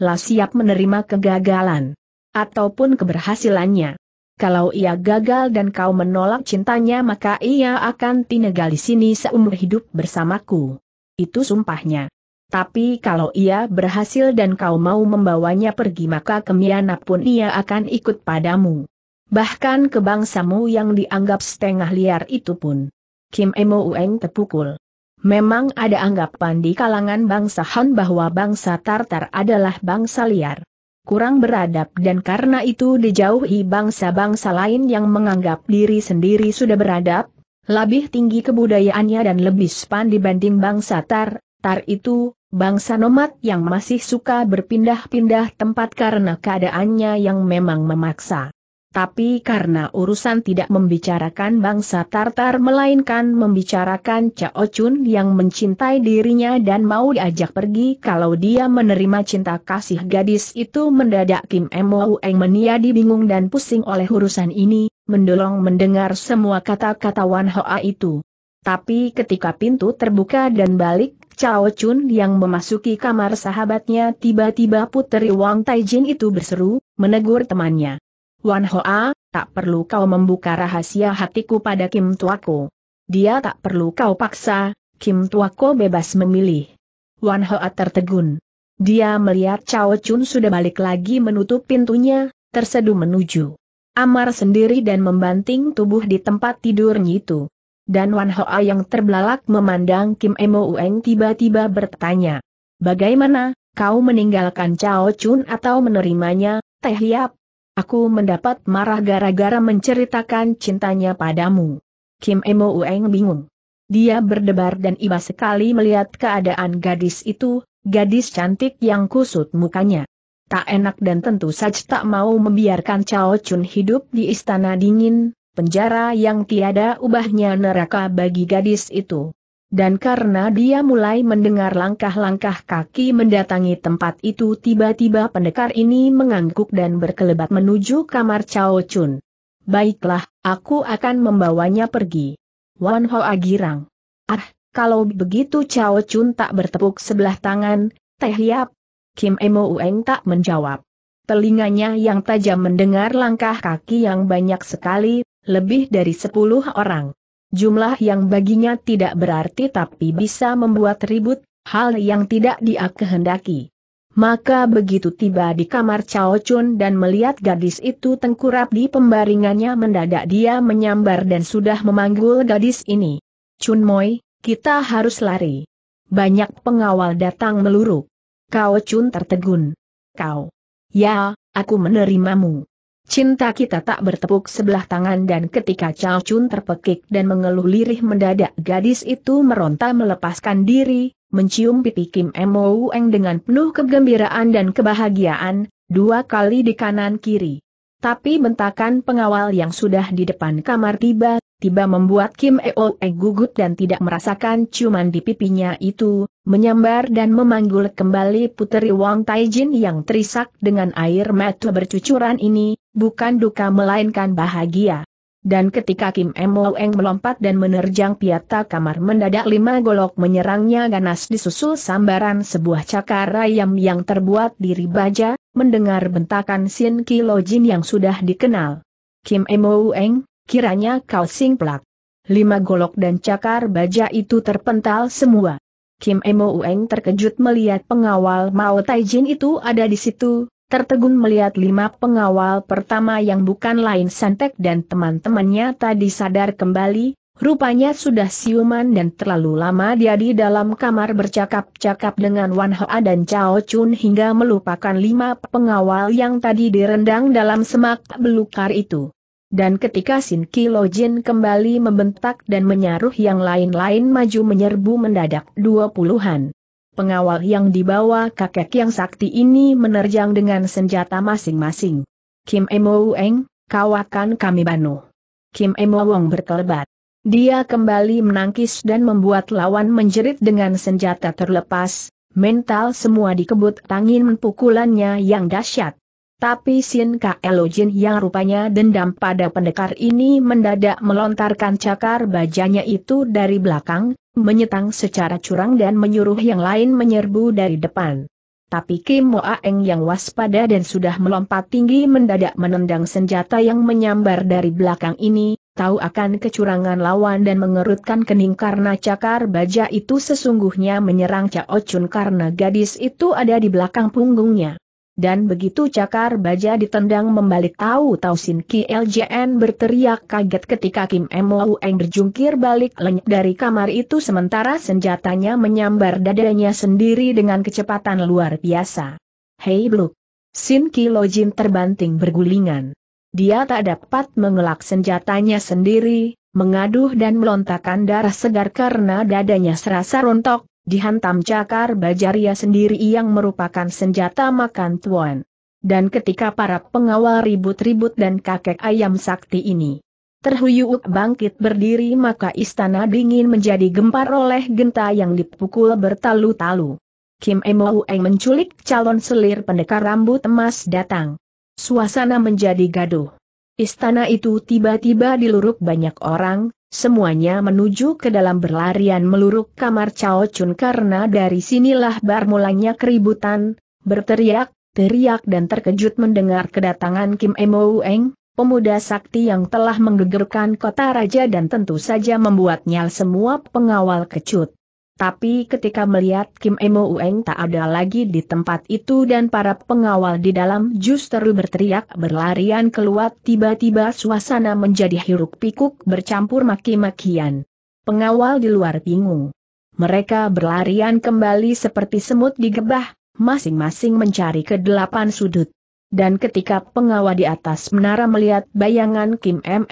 Lah siap menerima kegagalan. Ataupun keberhasilannya. Kalau ia gagal dan kau menolak cintanya maka ia akan tinggal di sini seumur hidup bersamaku. Itu sumpahnya. Tapi kalau ia berhasil dan kau mau membawanya pergi maka kemiana pun ia akan ikut padamu. Bahkan ke bangsamu yang dianggap setengah liar itu pun. Kim Emo Ueng terpukul. Memang ada anggapan di kalangan bangsa Han bahwa bangsa Tartar adalah bangsa liar. Kurang beradab dan karena itu dijauhi bangsa-bangsa lain yang menganggap diri sendiri sudah beradab, lebih tinggi kebudayaannya dan lebih span dibanding bangsa Tar, Tar itu, bangsa nomad yang masih suka berpindah-pindah tempat karena keadaannya yang memang memaksa. Tapi karena urusan tidak membicarakan bangsa Tartar melainkan membicarakan Cao Chun yang mencintai dirinya dan mau diajak pergi kalau dia menerima cinta kasih gadis itu mendadak Kim Mo Eng meniadi bingung dan pusing oleh urusan ini, mendolong mendengar semua kata-kata Wan Hoa itu. Tapi ketika pintu terbuka dan balik Cao Chun yang memasuki kamar sahabatnya tiba-tiba puteri Wang Taijin itu berseru, menegur temannya. Wan Hoa, tak perlu kau membuka rahasia hatiku pada Kim Tuako. Dia tak perlu kau paksa, Kim Tuako bebas memilih. Wan Hoa tertegun. Dia melihat Cao Chun sudah balik lagi menutup pintunya, terseduh menuju. Amar sendiri dan membanting tubuh di tempat tidurnya itu. Dan Wan Hoa yang terbelalak memandang Kim Emo Ueng tiba-tiba bertanya. Bagaimana, kau meninggalkan Chao Chun atau menerimanya, Teh Hiap? Aku mendapat marah gara-gara menceritakan cintanya padamu. Kim Emo Ueng bingung. Dia berdebar dan iba sekali melihat keadaan gadis itu, gadis cantik yang kusut mukanya. Tak enak dan tentu saja tak mau membiarkan Chao Chun hidup di istana dingin, penjara yang tiada ubahnya neraka bagi gadis itu. Dan karena dia mulai mendengar langkah-langkah kaki mendatangi tempat itu tiba-tiba pendekar ini mengangguk dan berkelebat menuju kamar Cao Chun. Baiklah, aku akan membawanya pergi. Wan Ho Agirang. Ah, kalau begitu Cao Chun tak bertepuk sebelah tangan, teh liap. Kim Emo Ueng tak menjawab. Telinganya yang tajam mendengar langkah kaki yang banyak sekali, lebih dari sepuluh orang. Jumlah yang baginya tidak berarti tapi bisa membuat ribut, hal yang tidak dia kehendaki. Maka begitu tiba di kamar Chao Chun dan melihat gadis itu tengkurap di pembaringannya mendadak dia menyambar dan sudah memanggul gadis ini. Chun Moi, kita harus lari. Banyak pengawal datang meluruk. Kau Chun tertegun. Kau. Ya, aku menerimamu. Cinta kita tak bertepuk sebelah tangan dan ketika Chao Chun terpekik dan mengeluh lirih mendadak gadis itu meronta melepaskan diri, mencium pipi Kim Mo Eng dengan penuh kegembiraan dan kebahagiaan, dua kali di kanan kiri. Tapi bentakan pengawal yang sudah di depan kamar tiba, tiba membuat Kim Eo Eng gugut dan tidak merasakan ciuman di pipinya itu, menyambar dan memanggul kembali puteri Wang Taijin yang terisak dengan air mata bercucuran ini, bukan duka melainkan bahagia. Dan ketika Kim Emoeng melompat dan menerjang piata kamar mendadak lima golok menyerangnya ganas disusul sambaran sebuah cakar ayam yang terbuat dari baja, mendengar bentakan Sin Jin yang sudah dikenal. Kim Emoeng, kiranya kau singplak. Lima golok dan cakar baja itu terpental semua. Kim Emoeng terkejut melihat pengawal Mao Jin itu ada di situ, tertegun melihat lima pengawal pertama yang bukan lain Santek dan teman-temannya tadi sadar kembali, rupanya sudah siuman dan terlalu lama dia di dalam kamar bercakap-cakap dengan Wan Hoa dan Chao Chun hingga melupakan lima pengawal yang tadi direndang dalam semak belukar itu. Dan ketika Sin Kilo Jin kembali membentak dan menyaruh yang lain-lain maju menyerbu mendadak dua puluhan pengawal yang dibawa kakek yang sakti ini menerjang dengan senjata masing-masing. Kim Emo Eng, kau akan kami bantu. Kim Emo Wong berkelebat. Dia kembali menangkis dan membuat lawan menjerit dengan senjata terlepas, mental semua dikebut tangin pukulannya yang dahsyat. Tapi Sin Kaelojin yang rupanya dendam pada pendekar ini mendadak melontarkan cakar bajanya itu dari belakang, menyetang secara curang dan menyuruh yang lain menyerbu dari depan. Tapi Kim Mo Aeng yang waspada dan sudah melompat tinggi mendadak menendang senjata yang menyambar dari belakang ini, tahu akan kecurangan lawan dan mengerutkan kening karena cakar baja itu sesungguhnya menyerang Cao Chun karena gadis itu ada di belakang punggungnya. Dan begitu cakar baja ditendang membalik tahu-tahu Sin Ki LJN berteriak kaget ketika Kim Mo Eng berjungkir balik lenyap dari kamar itu sementara senjatanya menyambar dadanya sendiri dengan kecepatan luar biasa. Hei Bluk! Sin Ki Lojin terbanting bergulingan. Dia tak dapat mengelak senjatanya sendiri, mengaduh dan melontarkan darah segar karena dadanya serasa rontok, dihantam cakar bajaria sendiri yang merupakan senjata makan tuan. Dan ketika para pengawal ribut-ribut dan kakek ayam sakti ini terhuyuk bangkit berdiri maka istana dingin menjadi gempar oleh genta yang dipukul bertalu-talu. Kim Emo Eng menculik calon selir pendekar rambut emas datang. Suasana menjadi gaduh. Istana itu tiba-tiba diluruk banyak orang, semuanya menuju ke dalam berlarian meluruk kamar Cao Chun karena dari sinilah bermulanya keributan, berteriak, teriak dan terkejut mendengar kedatangan Kim Emo Eng, pemuda sakti yang telah menggegerkan kota raja dan tentu saja membuatnya semua pengawal kecut. Tapi ketika melihat Kim Emo Ueng tak ada lagi di tempat itu dan para pengawal di dalam justru berteriak berlarian keluar tiba-tiba suasana menjadi hiruk pikuk bercampur maki-makian. Pengawal di luar bingung. Mereka berlarian kembali seperti semut digebah, masing-masing mencari ke delapan sudut. Dan ketika pengawal di atas menara melihat bayangan Kim M.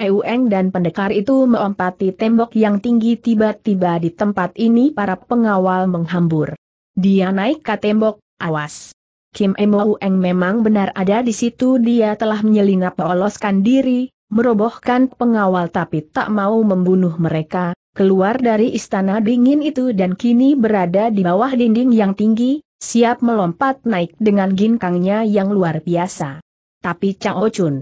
dan pendekar itu melompati tembok yang tinggi tiba-tiba di tempat ini para pengawal menghambur. Dia naik ke tembok, awas. Kim M. memang benar ada di situ dia telah menyelinap meloloskan diri, merobohkan pengawal tapi tak mau membunuh mereka, keluar dari istana dingin itu dan kini berada di bawah dinding yang tinggi, siap melompat naik dengan ginkangnya yang luar biasa. Tapi Chang Chun,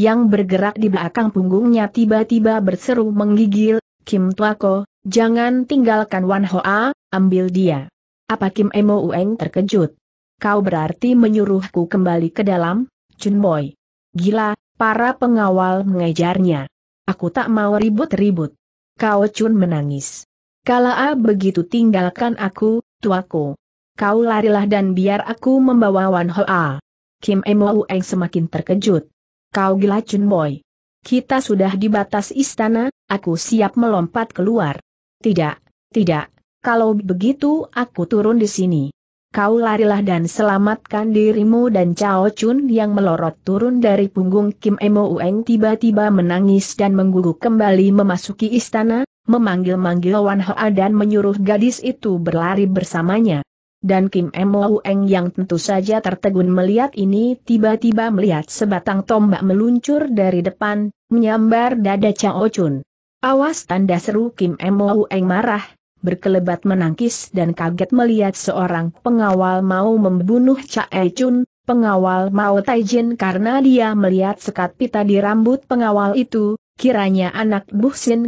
yang bergerak di belakang punggungnya tiba-tiba berseru menggigil, Kim Tuako, jangan tinggalkan Wan Hoa, ambil dia. Apa Kim Emo Ueng terkejut? Kau berarti menyuruhku kembali ke dalam, Chun Boy. Gila, para pengawal mengejarnya. Aku tak mau ribut-ribut. Kau Chun menangis. Kala begitu tinggalkan aku, tuaku kau larilah dan biar aku membawa Wan Hoa. Kim Emou Ueng semakin terkejut. Kau gila Chun Boy. Kita sudah di batas istana, aku siap melompat keluar. Tidak, tidak, kalau begitu aku turun di sini. Kau larilah dan selamatkan dirimu dan Cao Chun yang melorot turun dari punggung Kim Emo Ueng tiba-tiba menangis dan mengguguk kembali memasuki istana, memanggil-manggil Wan Hoa dan menyuruh gadis itu berlari bersamanya dan Kim Mo Eng yang tentu saja tertegun melihat ini tiba-tiba melihat sebatang tombak meluncur dari depan, menyambar dada Chao Chun. Awas tanda seru Kim Mo Eng marah, berkelebat menangkis dan kaget melihat seorang pengawal mau membunuh Chae Chun, pengawal mau Taijin karena dia melihat sekat pita di rambut pengawal itu, kiranya anak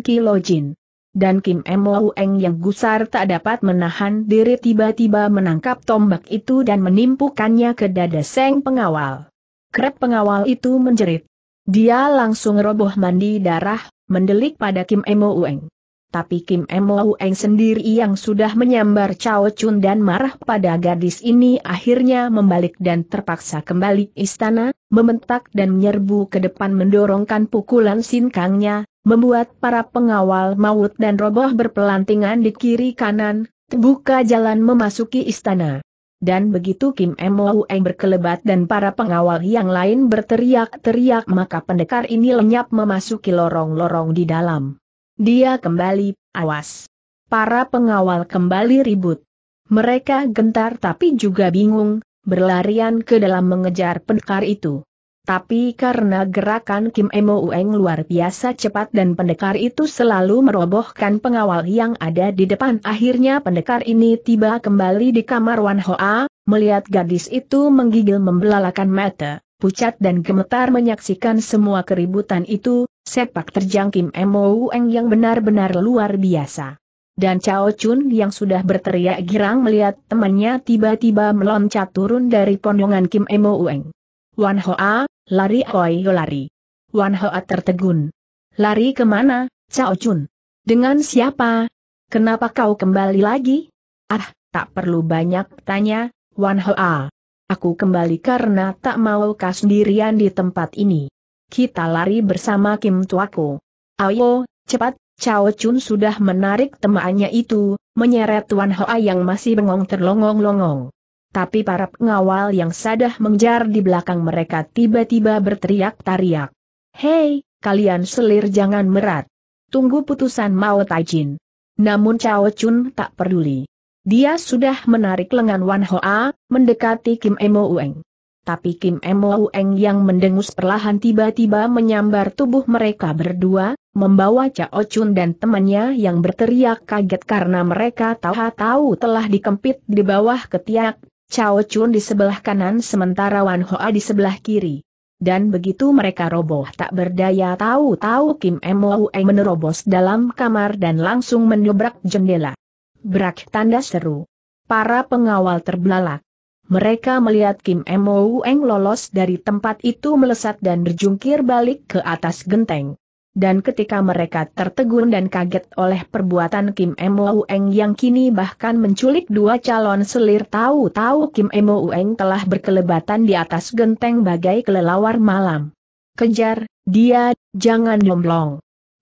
Kilo Jin dan Kim Mo Eng yang gusar tak dapat menahan diri tiba-tiba menangkap tombak itu dan menimpukannya ke dada Seng pengawal. Krep pengawal itu menjerit. Dia langsung roboh mandi darah, mendelik pada Kim Mo Eng. Tapi Kim Mo Eng sendiri yang sudah menyambar Chao Chun dan marah pada gadis ini akhirnya membalik dan terpaksa kembali istana, membentak dan menyerbu ke depan mendorongkan pukulan sinkangnya, membuat para pengawal maut dan roboh berpelantingan di kiri kanan, terbuka jalan memasuki istana. Dan begitu Kim Eng berkelebat dan para pengawal yang lain berteriak-teriak maka pendekar ini lenyap memasuki lorong-lorong di dalam. Dia kembali, awas. Para pengawal kembali ribut. Mereka gentar tapi juga bingung, berlarian ke dalam mengejar pendekar itu. Tapi karena gerakan Kim Emo Ueng luar biasa cepat dan pendekar itu selalu merobohkan pengawal yang ada di depan akhirnya pendekar ini tiba kembali di kamar Wan Hoa, melihat gadis itu menggigil membelalakan mata, pucat dan gemetar menyaksikan semua keributan itu, sepak terjang Kim Emo Ueng yang benar-benar luar biasa. Dan Chao Chun yang sudah berteriak girang melihat temannya tiba-tiba meloncat turun dari pondongan Kim Emo Ueng. Wan Hoa, Lari koi lari. Wan Hoa tertegun. Lari kemana, Cao Chun? Dengan siapa? Kenapa kau kembali lagi? Ah, tak perlu banyak tanya, Wan Hoa. Aku kembali karena tak mau kau sendirian di tempat ini. Kita lari bersama Kim Tuako. Ayo, cepat, Cao Chun sudah menarik temannya itu, menyeret Wan Hoa yang masih bengong terlongong-longong tapi para pengawal yang sadah mengejar di belakang mereka tiba-tiba berteriak teriak Hei, kalian selir jangan merat. Tunggu putusan Mao Taijin. Namun Cao Chun tak peduli. Dia sudah menarik lengan Wan Hoa, mendekati Kim Emo Ueng. Tapi Kim Emo Ueng yang mendengus perlahan tiba-tiba menyambar tubuh mereka berdua, membawa Cao Chun dan temannya yang berteriak kaget karena mereka tahu-tahu telah dikempit di bawah ketiak Chao Chun di sebelah kanan sementara Wan Hoa di sebelah kiri. Dan begitu mereka roboh tak berdaya tahu-tahu Kim Mo menerobos dalam kamar dan langsung menyobrak jendela. Brak tanda seru. Para pengawal terbelalak. Mereka melihat Kim Mo Eng lolos dari tempat itu melesat dan berjungkir balik ke atas genteng dan ketika mereka tertegun dan kaget oleh perbuatan Kim Mo Ueng yang kini bahkan menculik dua calon selir tahu-tahu Kim Mo Ueng telah berkelebatan di atas genteng bagai kelelawar malam. Kejar, dia, jangan nyomblong.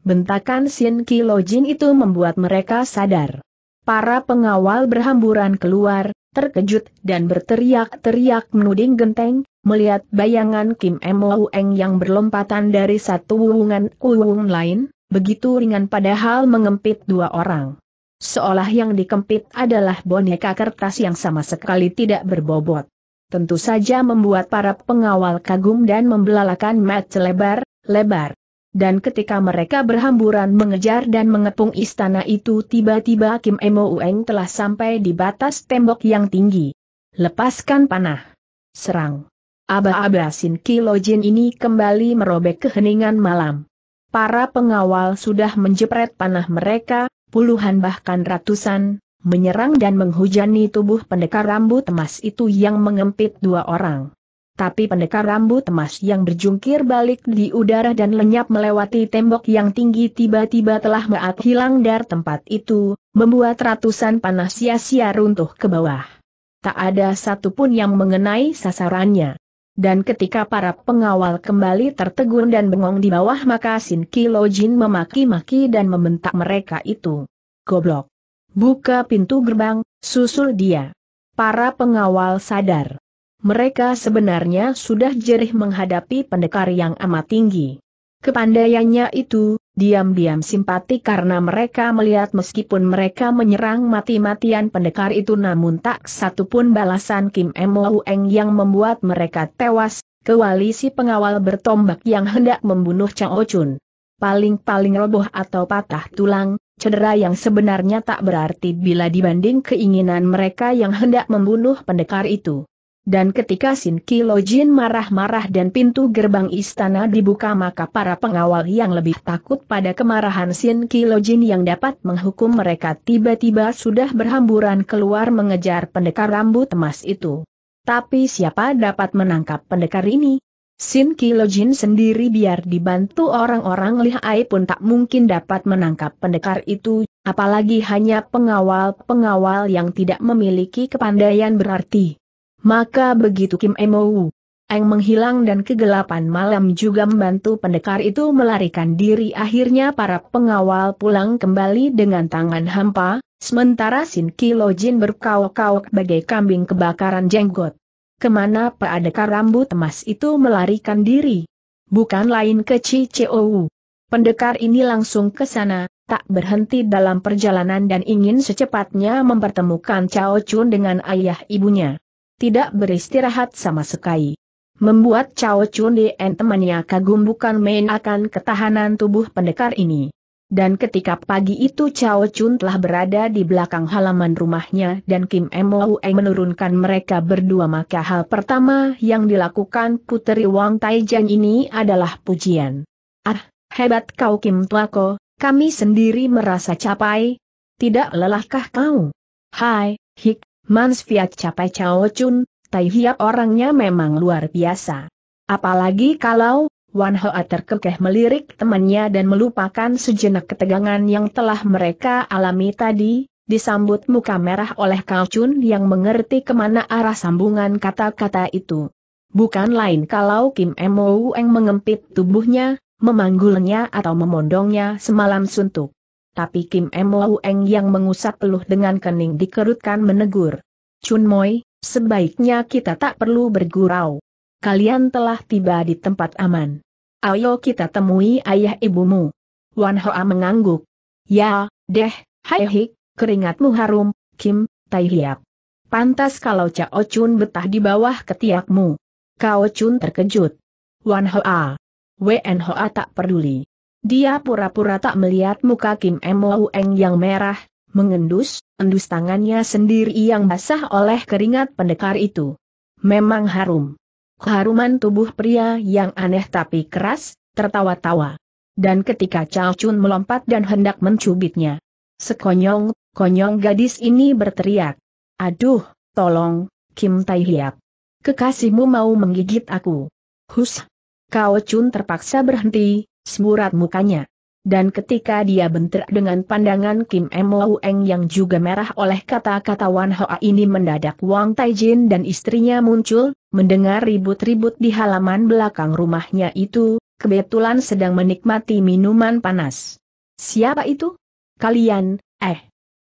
Bentakan Sin Jin itu membuat mereka sadar. Para pengawal berhamburan keluar, terkejut dan berteriak-teriak menuding genteng, melihat bayangan Kim Mo Eng yang berlompatan dari satu wuungan ke wuung lain, begitu ringan padahal mengempit dua orang. Seolah yang dikempit adalah boneka kertas yang sama sekali tidak berbobot. Tentu saja membuat para pengawal kagum dan membelalakan mat lebar, lebar dan ketika mereka berhamburan mengejar dan mengepung istana itu tiba-tiba Kim Emo Ueng telah sampai di batas tembok yang tinggi. Lepaskan panah. Serang. Aba-aba Sin Kilojin ini kembali merobek keheningan malam. Para pengawal sudah menjepret panah mereka, puluhan bahkan ratusan, menyerang dan menghujani tubuh pendekar rambut emas itu yang mengempit dua orang tapi pendekar rambut emas yang berjungkir balik di udara dan lenyap melewati tembok yang tinggi tiba-tiba telah meat hilang dari tempat itu, membuat ratusan panah sia-sia runtuh ke bawah. Tak ada satupun yang mengenai sasarannya. Dan ketika para pengawal kembali tertegun dan bengong di bawah maka Sin Kilo Jin memaki-maki dan membentak mereka itu. Goblok! Buka pintu gerbang, susul dia. Para pengawal sadar mereka sebenarnya sudah jerih menghadapi pendekar yang amat tinggi. Kepandaiannya itu, diam-diam simpati karena mereka melihat meskipun mereka menyerang mati-matian pendekar itu namun tak satupun balasan Kim Mo Eng yang membuat mereka tewas, si pengawal bertombak yang hendak membunuh Chao Chun. Paling-paling roboh atau patah tulang, cedera yang sebenarnya tak berarti bila dibanding keinginan mereka yang hendak membunuh pendekar itu. Dan ketika Sin Kilojin marah-marah dan pintu gerbang istana dibuka maka para pengawal yang lebih takut pada kemarahan Sin Kilojin yang dapat menghukum mereka tiba-tiba sudah berhamburan keluar mengejar pendekar rambut emas itu. Tapi siapa dapat menangkap pendekar ini? Sin Kilojin sendiri biar dibantu orang-orang lihai pun tak mungkin dapat menangkap pendekar itu, apalagi hanya pengawal-pengawal yang tidak memiliki kepandaian berarti. Maka begitu Kim Emou Eng menghilang dan kegelapan malam juga membantu pendekar itu melarikan diri akhirnya para pengawal pulang kembali dengan tangan hampa, sementara Sin Jin berkauk kauk bagai kambing kebakaran jenggot. Kemana peadekar rambut emas itu melarikan diri? Bukan lain ke Cicou. Pendekar ini langsung ke sana, tak berhenti dalam perjalanan dan ingin secepatnya mempertemukan Cao Chun dengan ayah ibunya tidak beristirahat sama sekali. Membuat Chao Chun Dien temannya kagum bukan main akan ketahanan tubuh pendekar ini. Dan ketika pagi itu Chao Chun telah berada di belakang halaman rumahnya dan Kim M. Eng menurunkan mereka berdua maka hal pertama yang dilakukan Puteri Wang Taijan ini adalah pujian. Ah, hebat kau Kim Tuako, kami sendiri merasa capai. Tidak lelahkah kau? Hai, Hik, Mansfiat capai Chao Chun, Tai Hiap orangnya memang luar biasa. Apalagi kalau, Wan Hoa terkekeh melirik temannya dan melupakan sejenak ketegangan yang telah mereka alami tadi, disambut muka merah oleh Kao Chun yang mengerti kemana arah sambungan kata-kata itu. Bukan lain kalau Kim Emo Eng mengempit tubuhnya, memanggulnya atau memondongnya semalam suntuk tapi Kim M. Eng yang mengusap peluh dengan kening dikerutkan menegur. Chun Moi, sebaiknya kita tak perlu bergurau. Kalian telah tiba di tempat aman. Ayo kita temui ayah ibumu. Wan Hoa mengangguk. Ya, deh, hai hik, keringatmu harum, Kim, Tai Hiap. Pantas kalau Cao Chun betah di bawah ketiakmu. Kao Chun terkejut. Wan Hoa. Wn Hoa tak peduli. Dia pura-pura tak melihat muka Kim Mo Eng yang merah, mengendus, endus tangannya sendiri yang basah oleh keringat pendekar itu. Memang harum. Keharuman tubuh pria yang aneh tapi keras, tertawa-tawa. Dan ketika Chao Chun melompat dan hendak mencubitnya. Sekonyong, konyong gadis ini berteriak. Aduh, tolong, Kim Tai Hiap. Kekasihmu mau menggigit aku. Hus. Kao Chun terpaksa berhenti, semurat mukanya. Dan ketika dia bentrok dengan pandangan Kim Emo Eng yang juga merah oleh kata-kata Wan Hoa ini mendadak Wang Taijin dan istrinya muncul, mendengar ribut-ribut di halaman belakang rumahnya itu, kebetulan sedang menikmati minuman panas. Siapa itu? Kalian, eh.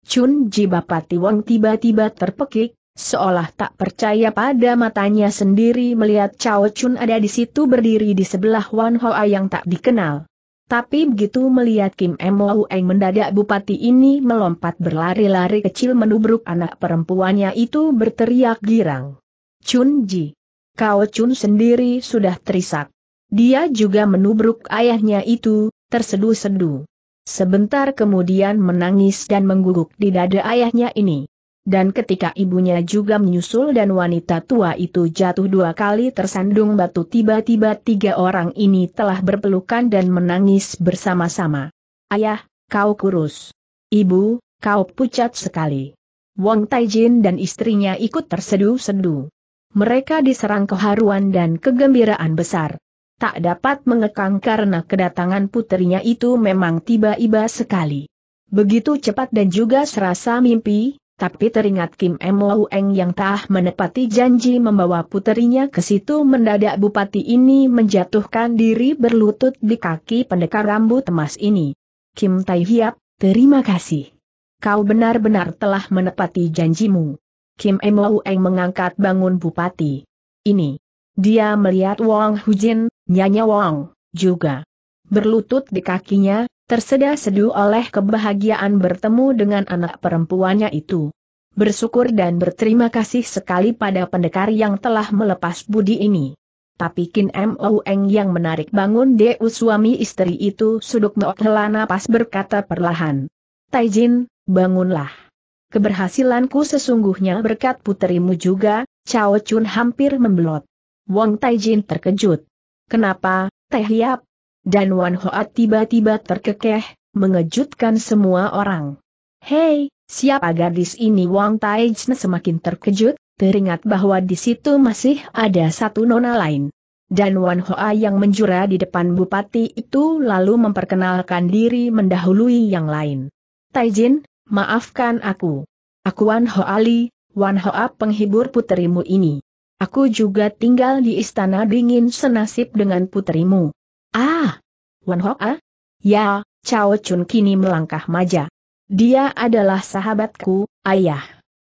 Chun Ji Bapati Wang tiba-tiba terpekik, seolah tak percaya pada matanya sendiri melihat Cao Chun ada di situ berdiri di sebelah Wan Hoa yang tak dikenal. Tapi begitu melihat Kim Mo Eng mendadak bupati ini melompat berlari-lari kecil menubruk anak perempuannya itu berteriak girang. Chun Ji. Kao Chun sendiri sudah terisak. Dia juga menubruk ayahnya itu, tersedu-sedu. Sebentar kemudian menangis dan mengguguk di dada ayahnya ini dan ketika ibunya juga menyusul dan wanita tua itu jatuh dua kali tersandung batu tiba-tiba tiga orang ini telah berpelukan dan menangis bersama-sama. Ayah, kau kurus. Ibu, kau pucat sekali. Wong Taijin dan istrinya ikut terseduh sedu. Mereka diserang keharuan dan kegembiraan besar. Tak dapat mengekang karena kedatangan putrinya itu memang tiba-tiba sekali. Begitu cepat dan juga serasa mimpi, tapi teringat Kim M. Eng yang telah menepati janji membawa puterinya ke situ mendadak bupati ini menjatuhkan diri berlutut di kaki pendekar rambut emas ini. Kim Tai Hiap, terima kasih. Kau benar-benar telah menepati janjimu. Kim M. Eng mengangkat bangun bupati. Ini. Dia melihat Wang Hujin, Nyanya Wang, juga. Berlutut di kakinya, tersedah-seduh oleh kebahagiaan bertemu dengan anak perempuannya itu. Bersyukur dan berterima kasih sekali pada pendekar yang telah melepas budi ini. Tapi Kin Mo Eng yang menarik bangun Deu suami istri itu suduk menghela pas berkata perlahan. Taijin, bangunlah. Keberhasilanku sesungguhnya berkat puterimu juga, Chao Chun hampir membelot. Wong Taijin terkejut. Kenapa, Teh Hiap? dan Wan Hoat tiba-tiba terkekeh, mengejutkan semua orang. Hei, siapa gadis ini Wang Taijin semakin terkejut, teringat bahwa di situ masih ada satu nona lain. Dan Wan Hoa yang menjura di depan bupati itu lalu memperkenalkan diri mendahului yang lain. Taijin, maafkan aku. Aku Wan Hoa Li, Wan Hoa penghibur putrimu ini. Aku juga tinggal di istana dingin senasib dengan putrimu. Ah! Wen Hok Ah? Ya, Chao Chun kini melangkah maja. Dia adalah sahabatku, ayah.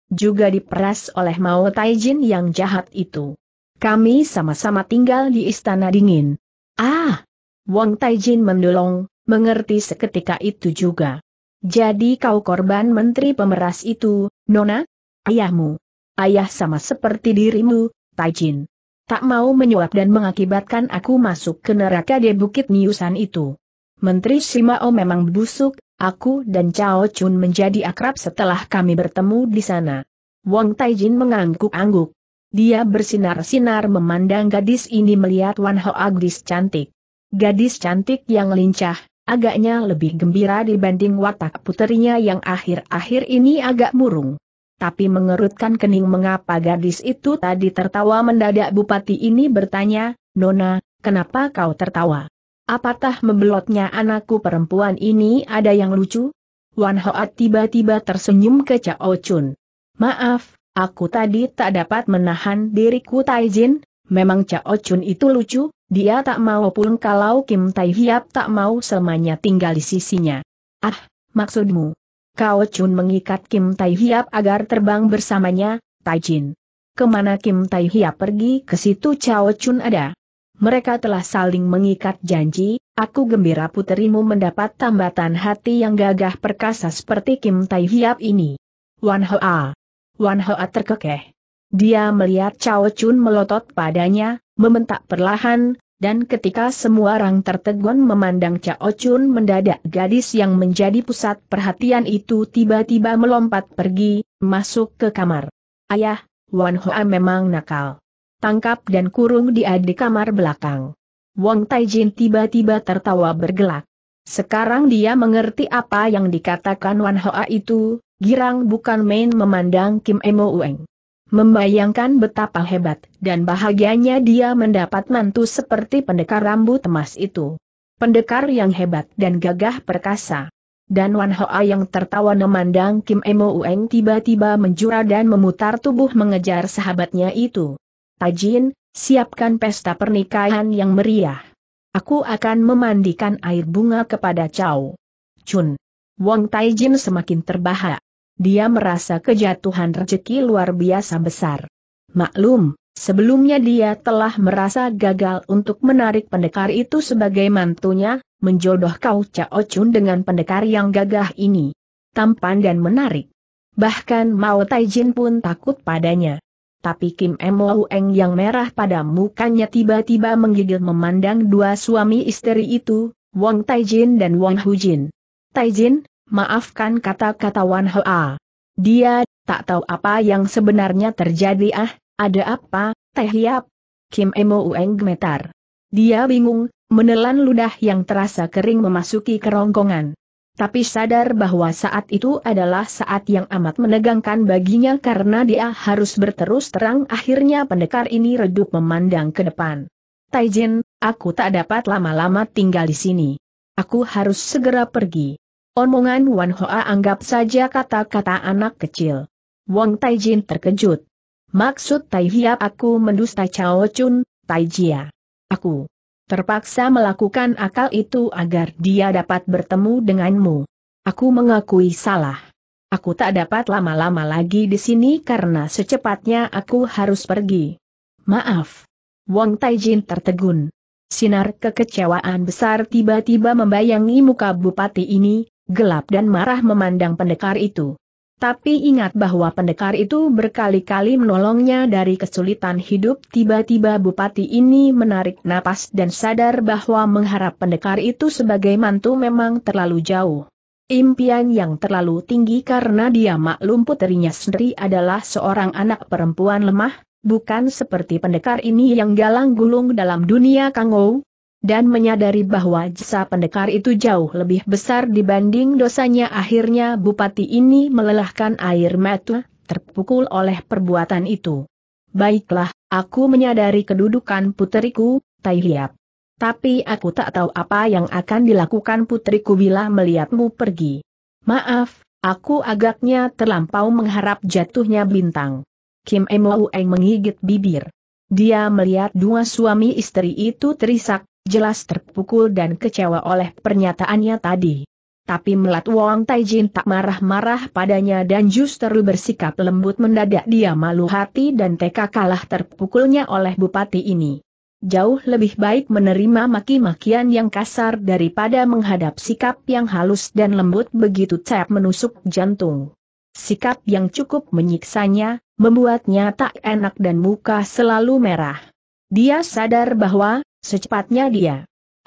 Juga diperas oleh Mao Taijin yang jahat itu. Kami sama-sama tinggal di Istana Dingin. Ah! Wong Taijin mendolong, mengerti seketika itu juga. Jadi kau korban menteri pemeras itu, Nona? Ayahmu. Ayah sama seperti dirimu, Taijin tak mau menyuap dan mengakibatkan aku masuk ke neraka di Bukit Niusan itu. Menteri Simao memang busuk, aku dan Cao Chun menjadi akrab setelah kami bertemu di sana. Wang Taijin mengangguk-angguk. Dia bersinar-sinar memandang gadis ini melihat Wan Ho Agdis cantik. Gadis cantik yang lincah, agaknya lebih gembira dibanding watak puterinya yang akhir-akhir ini agak murung tapi mengerutkan kening mengapa gadis itu tadi tertawa mendadak bupati ini bertanya, Nona, kenapa kau tertawa? Apatah membelotnya anakku perempuan ini ada yang lucu? Wan Hoat tiba-tiba tersenyum ke Cao Chun. Maaf, aku tadi tak dapat menahan diriku Taijin, memang Cao Chun itu lucu, dia tak mau pulang kalau Kim Tai Hiap tak mau selamanya tinggal di sisinya. Ah, maksudmu? Kao Chun mengikat Kim Tai Hiap agar terbang bersamanya, Tai Jin. Kemana Kim Tai Hiap pergi ke situ Cao Chun ada. Mereka telah saling mengikat janji, aku gembira puterimu mendapat tambatan hati yang gagah perkasa seperti Kim Tai Hiap ini. Wan Hoa. Wan Hoa terkekeh. Dia melihat Cao Chun melotot padanya, membentak perlahan, dan ketika semua orang tertegun memandang Cao Chun mendadak gadis yang menjadi pusat perhatian itu tiba-tiba melompat pergi, masuk ke kamar. Ayah, Wan Hoa memang nakal. Tangkap dan kurung dia di kamar belakang. Wong Taijin tiba-tiba tertawa bergelak. Sekarang dia mengerti apa yang dikatakan Wan Hoa itu, girang bukan main memandang Kim Emo Ueng. Membayangkan betapa hebat dan bahagianya dia mendapat mantu seperti pendekar rambut emas itu. Pendekar yang hebat dan gagah perkasa. Dan Wan Hoa yang tertawa memandang Kim Emo Ueng tiba-tiba menjura dan memutar tubuh mengejar sahabatnya itu. Tajin, siapkan pesta pernikahan yang meriah. Aku akan memandikan air bunga kepada Chow. Chun. Wong Taijin semakin terbahak dia merasa kejatuhan rezeki luar biasa besar. Maklum, sebelumnya dia telah merasa gagal untuk menarik pendekar itu sebagai mantunya, menjodoh kau Cao Chun dengan pendekar yang gagah ini. Tampan dan menarik. Bahkan Mao Taijin pun takut padanya. Tapi Kim Mo Eng yang merah pada mukanya tiba-tiba menggigil memandang dua suami istri itu, Wang Taijin dan Wang Hujin. Taijin, maafkan kata-kata Wan Hoa. Dia, tak tahu apa yang sebenarnya terjadi ah, ada apa, Teh Hiap? Kim Emo Ueng gemetar. Dia bingung, menelan ludah yang terasa kering memasuki kerongkongan. Tapi sadar bahwa saat itu adalah saat yang amat menegangkan baginya karena dia harus berterus terang akhirnya pendekar ini redup memandang ke depan. Taijin, aku tak dapat lama-lama tinggal di sini. Aku harus segera pergi. Omongan Wan Hoa anggap saja kata-kata anak kecil. Wong Taijin terkejut. Maksud Tai Hiap aku mendusta Chao Chun, Tai Jia. Aku terpaksa melakukan akal itu agar dia dapat bertemu denganmu. Aku mengakui salah. Aku tak dapat lama-lama lagi di sini karena secepatnya aku harus pergi. Maaf. Wong Taijin tertegun. Sinar kekecewaan besar tiba-tiba membayangi muka bupati ini, gelap dan marah memandang pendekar itu. Tapi ingat bahwa pendekar itu berkali-kali menolongnya dari kesulitan hidup tiba-tiba bupati ini menarik napas dan sadar bahwa mengharap pendekar itu sebagai mantu memang terlalu jauh. Impian yang terlalu tinggi karena dia maklum puterinya sendiri adalah seorang anak perempuan lemah, bukan seperti pendekar ini yang galang gulung dalam dunia kangou, dan menyadari bahwa jasa pendekar itu jauh lebih besar dibanding dosanya akhirnya bupati ini melelahkan air mata, terpukul oleh perbuatan itu. Baiklah, aku menyadari kedudukan puteriku, Tai Hiap. Tapi aku tak tahu apa yang akan dilakukan putriku bila melihatmu pergi. Maaf, aku agaknya terlampau mengharap jatuhnya bintang. Kim Eng menggigit bibir. Dia melihat dua suami istri itu terisak, jelas terpukul dan kecewa oleh pernyataannya tadi. Tapi Melat Wong Taijin tak marah-marah padanya dan justru bersikap lembut mendadak dia malu hati dan teka kalah terpukulnya oleh bupati ini. Jauh lebih baik menerima maki-makian yang kasar daripada menghadap sikap yang halus dan lembut begitu cep menusuk jantung. Sikap yang cukup menyiksanya, membuatnya tak enak dan muka selalu merah. Dia sadar bahwa Secepatnya dia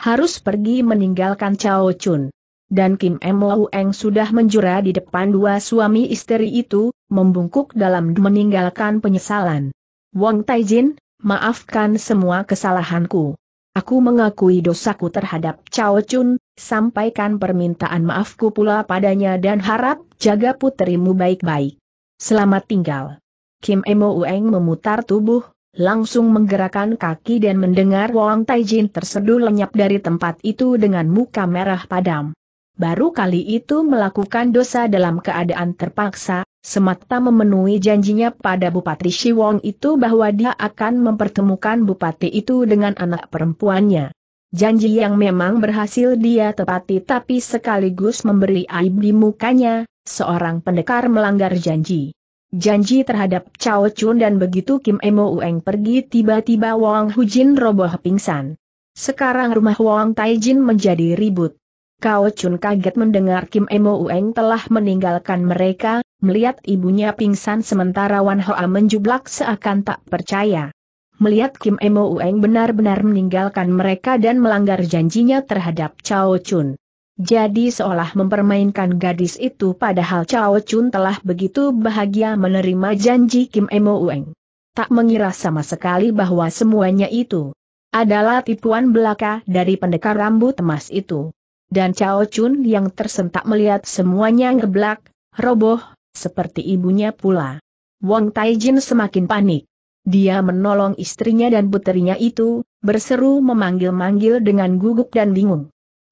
harus pergi meninggalkan Chao Chun. Dan Kim Mo Eng sudah menjura di depan dua suami istri itu, membungkuk dalam meninggalkan penyesalan. Wang Taijin, maafkan semua kesalahanku. Aku mengakui dosaku terhadap Chao Chun, sampaikan permintaan maafku pula padanya dan harap jaga putrimu baik-baik. Selamat tinggal. Kim Mo Eng memutar tubuh, langsung menggerakkan kaki dan mendengar Wang Taijin terseduh lenyap dari tempat itu dengan muka merah padam. Baru kali itu melakukan dosa dalam keadaan terpaksa, semata memenuhi janjinya pada Bupati Shi Wong itu bahwa dia akan mempertemukan Bupati itu dengan anak perempuannya. Janji yang memang berhasil dia tepati tapi sekaligus memberi aib di mukanya, seorang pendekar melanggar janji. Janji terhadap Cao Chun dan begitu Kim Emo Ueng pergi tiba-tiba Wang Hujin roboh pingsan. Sekarang rumah Wang Taijin menjadi ribut. Cao Chun kaget mendengar Kim Emo Ueng telah meninggalkan mereka, melihat ibunya pingsan sementara Wan Hoa menjublak seakan tak percaya. Melihat Kim Emo Ueng benar-benar meninggalkan mereka dan melanggar janjinya terhadap Cao Chun. Jadi seolah mempermainkan gadis itu padahal Cao Chun telah begitu bahagia menerima janji Kim Emo Ueng. Tak mengira sama sekali bahwa semuanya itu adalah tipuan belaka dari pendekar rambut emas itu. Dan Cao Chun yang tersentak melihat semuanya ngeblak, roboh, seperti ibunya pula. Wong Taijin semakin panik. Dia menolong istrinya dan puterinya itu, berseru memanggil-manggil dengan gugup dan bingung.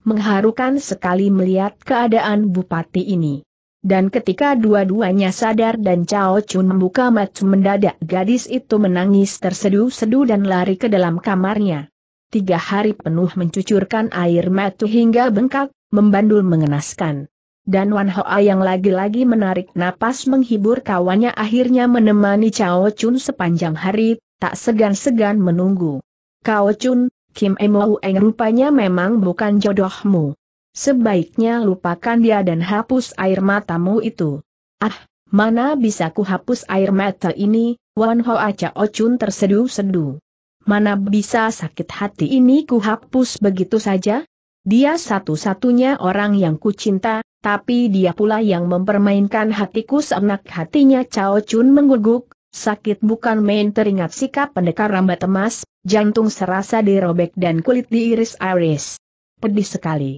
Mengharukan sekali melihat keadaan bupati ini. Dan ketika dua-duanya sadar dan Cao Chun membuka mata mendadak gadis itu menangis terseduh-seduh dan lari ke dalam kamarnya. Tiga hari penuh mencucurkan air mata hingga bengkak, membandul mengenaskan. Dan Wan Hoa yang lagi-lagi menarik napas menghibur kawannya akhirnya menemani Cao Chun sepanjang hari, tak segan-segan menunggu. Cao Chun, Kim Emo Eng rupanya memang bukan jodohmu. Sebaiknya lupakan dia dan hapus air matamu itu. Ah, mana bisa ku hapus air mata ini, Wan Ho Chao Chun tersedu sedu Mana bisa sakit hati ini ku hapus begitu saja? Dia satu-satunya orang yang ku cinta, tapi dia pula yang mempermainkan hatiku seenak hatinya Chao Chun mengguguk, Sakit bukan main teringat sikap pendekar rambat emas, jantung serasa dirobek dan kulit diiris-iris. Pedih sekali.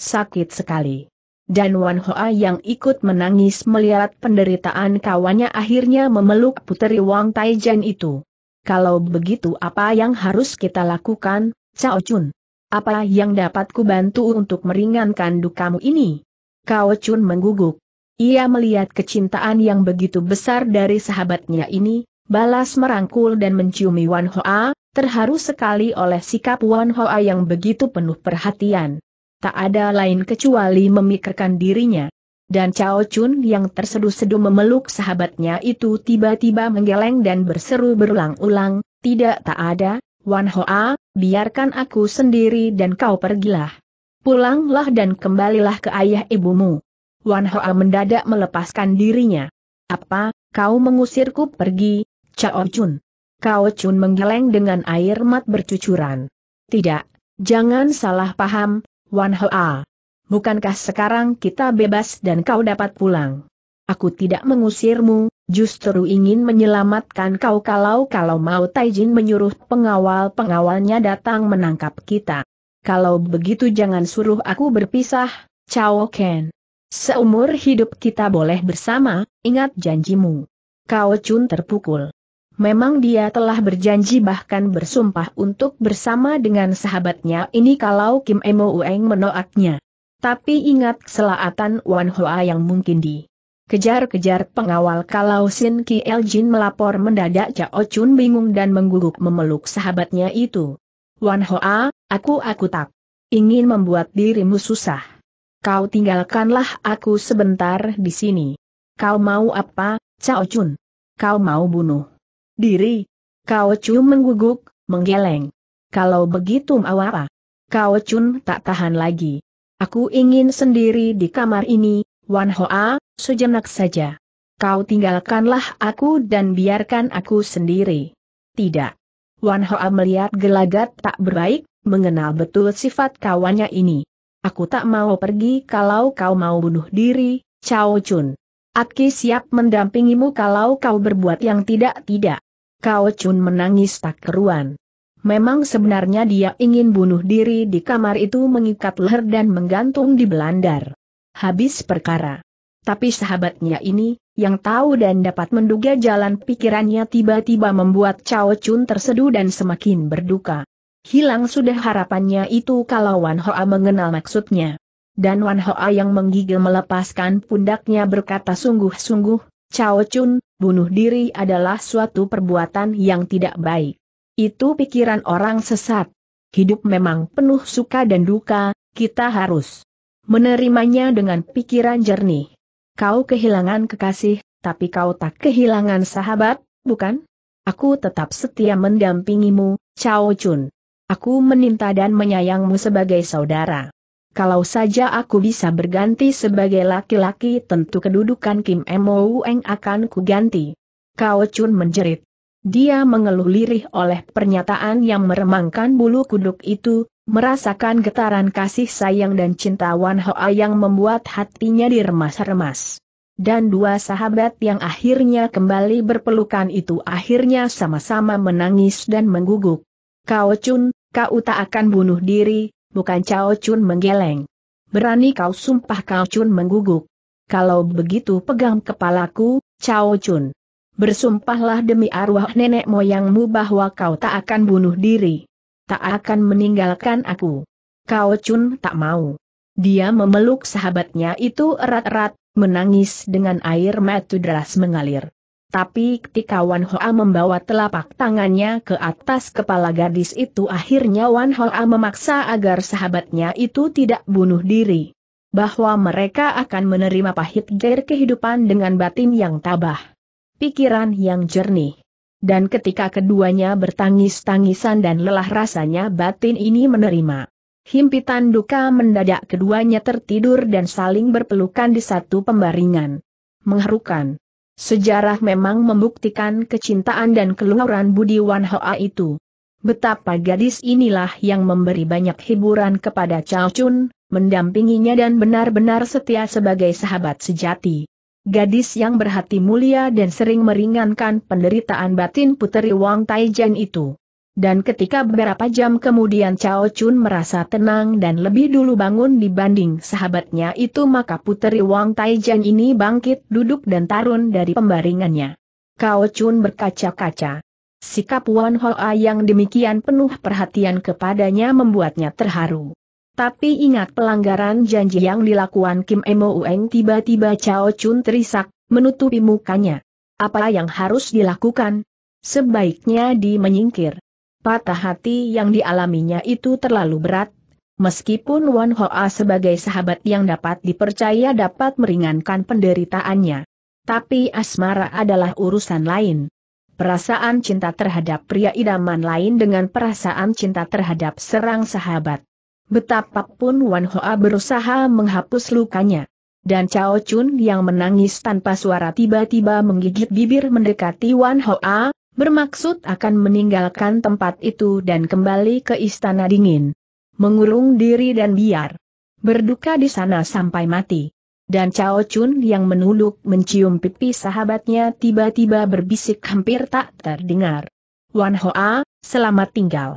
Sakit sekali. Dan Wan Hoa yang ikut menangis melihat penderitaan kawannya akhirnya memeluk puteri Wang Taijan itu. Kalau begitu apa yang harus kita lakukan, Cao Chun? Apa yang dapat kubantu bantu untuk meringankan dukamu ini? Cao Chun mengguguk. Ia melihat kecintaan yang begitu besar dari sahabatnya ini, balas merangkul dan menciumi Wan Hoa, terharu sekali oleh sikap Wan Hoa yang begitu penuh perhatian. Tak ada lain kecuali memikirkan dirinya. Dan Cao Chun yang terseduh-seduh memeluk sahabatnya itu tiba-tiba menggeleng dan berseru berulang-ulang, tidak tak ada, Wan Hoa, biarkan aku sendiri dan kau pergilah. Pulanglah dan kembalilah ke ayah ibumu. Wan Hoa mendadak melepaskan dirinya. Apa, kau mengusirku pergi, Cao Chun? Cao Chun menggeleng dengan air mat bercucuran. Tidak, jangan salah paham, Wan Hoa. Bukankah sekarang kita bebas dan kau dapat pulang? Aku tidak mengusirmu, justru ingin menyelamatkan kau kalau-kalau mau Taijin menyuruh pengawal-pengawalnya datang menangkap kita. Kalau begitu jangan suruh aku berpisah, Cao Ken. Seumur hidup kita boleh bersama, ingat janjimu. Kau Chun terpukul. Memang dia telah berjanji bahkan bersumpah untuk bersama dengan sahabatnya ini kalau Kim Emo Ueng menoaknya. Tapi ingat keselaatan Wan Hoa yang mungkin di kejar-kejar pengawal kalau Sin Ki Jin melapor mendadak Cao Chun bingung dan mengguguk memeluk sahabatnya itu. Wan Hoa, aku aku tak ingin membuat dirimu susah kau tinggalkanlah aku sebentar di sini. Kau mau apa, Cao Chun? Kau mau bunuh diri? Cao Chun mengguguk, menggeleng. Kalau begitu mau apa? Cao Chun tak tahan lagi. Aku ingin sendiri di kamar ini, Wan Hoa, sejenak saja. Kau tinggalkanlah aku dan biarkan aku sendiri. Tidak. Wan Hoa melihat gelagat tak berbaik, mengenal betul sifat kawannya ini. Aku tak mau pergi kalau kau mau bunuh diri, Chao Chun. Aki siap mendampingimu kalau kau berbuat yang tidak-tidak. Kao Chun menangis tak keruan. Memang sebenarnya dia ingin bunuh diri di kamar itu mengikat leher dan menggantung di belandar. Habis perkara. Tapi sahabatnya ini, yang tahu dan dapat menduga jalan pikirannya tiba-tiba membuat Chao Chun terseduh dan semakin berduka. Hilang sudah harapannya itu kalau Wan Hoa mengenal maksudnya. Dan Wan Hoa yang menggigil melepaskan pundaknya berkata sungguh-sungguh, Cao Chun, bunuh diri adalah suatu perbuatan yang tidak baik. Itu pikiran orang sesat. Hidup memang penuh suka dan duka, kita harus menerimanya dengan pikiran jernih. Kau kehilangan kekasih, tapi kau tak kehilangan sahabat, bukan? Aku tetap setia mendampingimu, Cao Chun. Aku meninta dan menyayangmu sebagai saudara. Kalau saja aku bisa berganti sebagai laki-laki tentu kedudukan Kim Emo Eng akan kuganti. Kao Chun menjerit. Dia mengeluh lirih oleh pernyataan yang meremangkan bulu kuduk itu, merasakan getaran kasih sayang dan cinta Wan Hoa yang membuat hatinya diremas-remas. Dan dua sahabat yang akhirnya kembali berpelukan itu akhirnya sama-sama menangis dan mengguguk. Kao Chun, Kau tak akan bunuh diri, bukan Cao Chun menggeleng. Berani kau sumpah Cao Chun mengguguk. Kalau begitu pegang kepalaku, Cao Chun. Bersumpahlah demi arwah nenek moyangmu bahwa kau tak akan bunuh diri. Tak akan meninggalkan aku. Cao Chun tak mau. Dia memeluk sahabatnya itu erat-erat, menangis dengan air mata deras mengalir. Tapi ketika Wan Hoa membawa telapak tangannya ke atas kepala gadis itu akhirnya Wan Hoa memaksa agar sahabatnya itu tidak bunuh diri. Bahwa mereka akan menerima pahit gair kehidupan dengan batin yang tabah. Pikiran yang jernih. Dan ketika keduanya bertangis-tangisan dan lelah rasanya batin ini menerima. Himpitan duka mendadak keduanya tertidur dan saling berpelukan di satu pembaringan. Mengharukan. Sejarah memang membuktikan kecintaan dan keluhuran Budi Wan Hoa itu. Betapa gadis inilah yang memberi banyak hiburan kepada Chao Chun, mendampinginya dan benar-benar setia sebagai sahabat sejati. Gadis yang berhati mulia dan sering meringankan penderitaan batin puteri Wang Taijian itu. Dan ketika beberapa jam kemudian Cao Chun merasa tenang dan lebih dulu bangun dibanding sahabatnya itu maka puteri Wang Taijan ini bangkit duduk dan tarun dari pembaringannya. Kao Chun berkaca-kaca. Sikap Wan Hoa yang demikian penuh perhatian kepadanya membuatnya terharu. Tapi ingat pelanggaran janji yang dilakukan Kim Emo Ueng tiba-tiba Cao Chun terisak, menutupi mukanya. Apa yang harus dilakukan? Sebaiknya di patah hati yang dialaminya itu terlalu berat, meskipun Wan Hoa sebagai sahabat yang dapat dipercaya dapat meringankan penderitaannya. Tapi asmara adalah urusan lain. Perasaan cinta terhadap pria idaman lain dengan perasaan cinta terhadap serang sahabat. Betapapun Wan Hoa berusaha menghapus lukanya. Dan Cao Chun yang menangis tanpa suara tiba-tiba menggigit bibir mendekati Wan Hoa, bermaksud akan meninggalkan tempat itu dan kembali ke istana dingin. Mengurung diri dan biar berduka di sana sampai mati. Dan Cao Chun yang menuluk mencium pipi sahabatnya tiba-tiba berbisik hampir tak terdengar. Wan Hoa, selamat tinggal.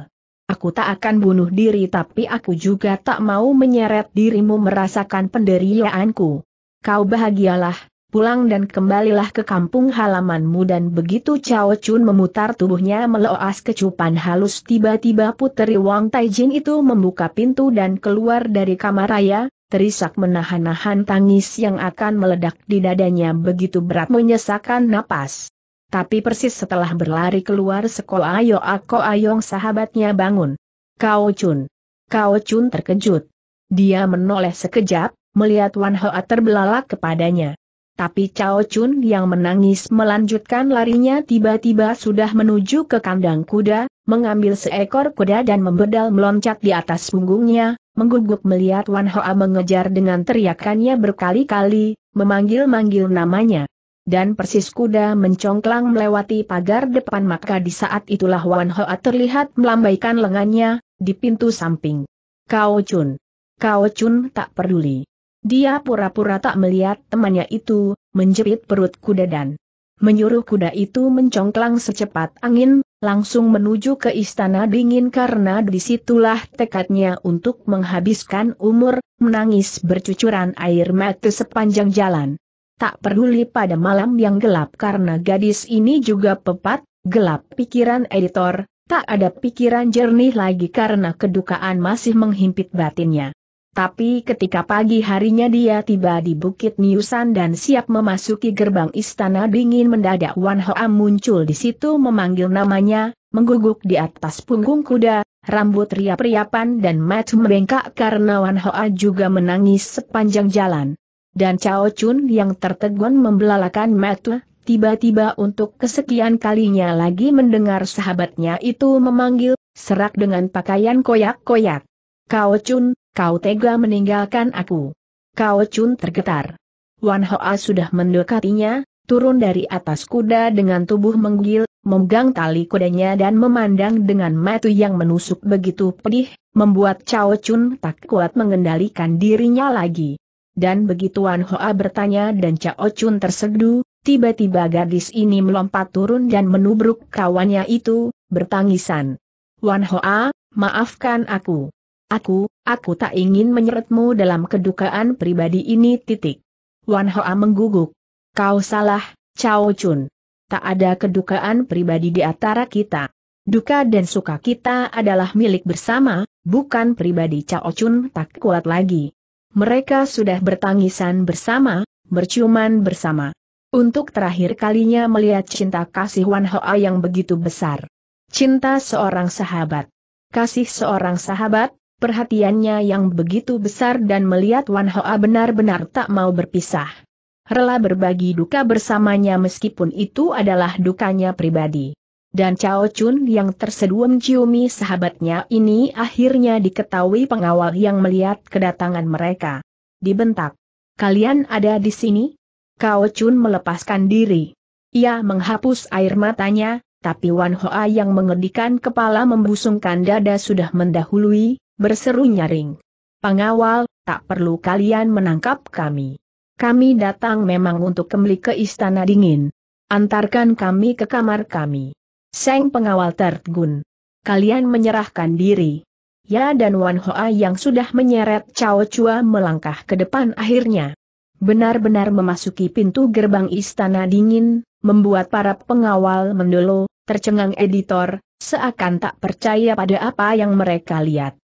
Aku tak akan bunuh diri tapi aku juga tak mau menyeret dirimu merasakan penderitaanku. Kau bahagialah, pulang dan kembalilah ke kampung halamanmu dan begitu Cao Chun memutar tubuhnya meleas kecupan halus tiba-tiba puteri Wang Taijin itu membuka pintu dan keluar dari kamar raya, terisak menahan-nahan tangis yang akan meledak di dadanya begitu berat menyesakan napas. Tapi persis setelah berlari keluar sekolah Ayo Ako Ayong sahabatnya bangun. Cao Chun. Cao Chun terkejut. Dia menoleh sekejap, melihat Wan Hoa terbelalak kepadanya. Tapi Cao Chun yang menangis melanjutkan larinya tiba-tiba sudah menuju ke kandang kuda, mengambil seekor kuda dan membedal meloncat di atas punggungnya, mengguguk melihat Wan Hoa mengejar dengan teriakannya berkali-kali, memanggil-manggil namanya. Dan persis kuda mencongklang melewati pagar depan maka di saat itulah Wan Hoa terlihat melambaikan lengannya, di pintu samping. Kao Chun. Kao Chun tak peduli. Dia pura-pura tak melihat temannya itu, menjepit perut kuda dan menyuruh kuda itu mencongklang secepat angin, langsung menuju ke istana dingin karena disitulah tekadnya untuk menghabiskan umur, menangis bercucuran air mata sepanjang jalan. Tak peduli pada malam yang gelap karena gadis ini juga pepat, gelap pikiran editor, tak ada pikiran jernih lagi karena kedukaan masih menghimpit batinnya. Tapi ketika pagi harinya dia tiba di Bukit Niusan dan siap memasuki gerbang istana dingin mendadak Wan Hoa muncul di situ memanggil namanya, mengguguk di atas punggung kuda, rambut riap-riapan dan matu membengkak karena Wan Hoa juga menangis sepanjang jalan. Dan Cao Chun yang tertegun membelalakan matu, tiba-tiba untuk kesekian kalinya lagi mendengar sahabatnya itu memanggil, serak dengan pakaian koyak-koyak. Cao Chun, Kau tega meninggalkan aku. Kau Chun tergetar. Wan Hoa sudah mendekatinya, turun dari atas kuda dengan tubuh menggil, memegang tali kudanya dan memandang dengan mata yang menusuk begitu pedih, membuat Cao Chun tak kuat mengendalikan dirinya lagi. Dan begitu Wan Hoa bertanya dan Cao Chun terseduh, tiba-tiba gadis ini melompat turun dan menubruk kawannya itu, bertangisan. Wan Hoa, maafkan aku. Aku, aku tak ingin menyeretmu dalam kedukaan pribadi ini titik. Wan Hoa mengguguk. Kau salah, Cao Chun. Tak ada kedukaan pribadi di antara kita. Duka dan suka kita adalah milik bersama, bukan pribadi Cao Chun tak kuat lagi. Mereka sudah bertangisan bersama, berciuman bersama. Untuk terakhir kalinya melihat cinta kasih Wan Hoa yang begitu besar. Cinta seorang sahabat. Kasih seorang sahabat, perhatiannya yang begitu besar dan melihat Wan Hoa benar-benar tak mau berpisah. Rela berbagi duka bersamanya meskipun itu adalah dukanya pribadi. Dan Cao Chun yang terseduh menciumi sahabatnya ini akhirnya diketahui pengawal yang melihat kedatangan mereka. Dibentak. Kalian ada di sini? Cao Chun melepaskan diri. Ia menghapus air matanya, tapi Wan Hoa yang mengedikan kepala membusungkan dada sudah mendahului, berseru nyaring. Pengawal, tak perlu kalian menangkap kami. Kami datang memang untuk kembali ke istana dingin. Antarkan kami ke kamar kami. Seng pengawal tertegun. Kalian menyerahkan diri. Ya dan Wan Hoa yang sudah menyeret Cao Chua melangkah ke depan akhirnya. Benar-benar memasuki pintu gerbang istana dingin, membuat para pengawal mendolo, tercengang editor, seakan tak percaya pada apa yang mereka lihat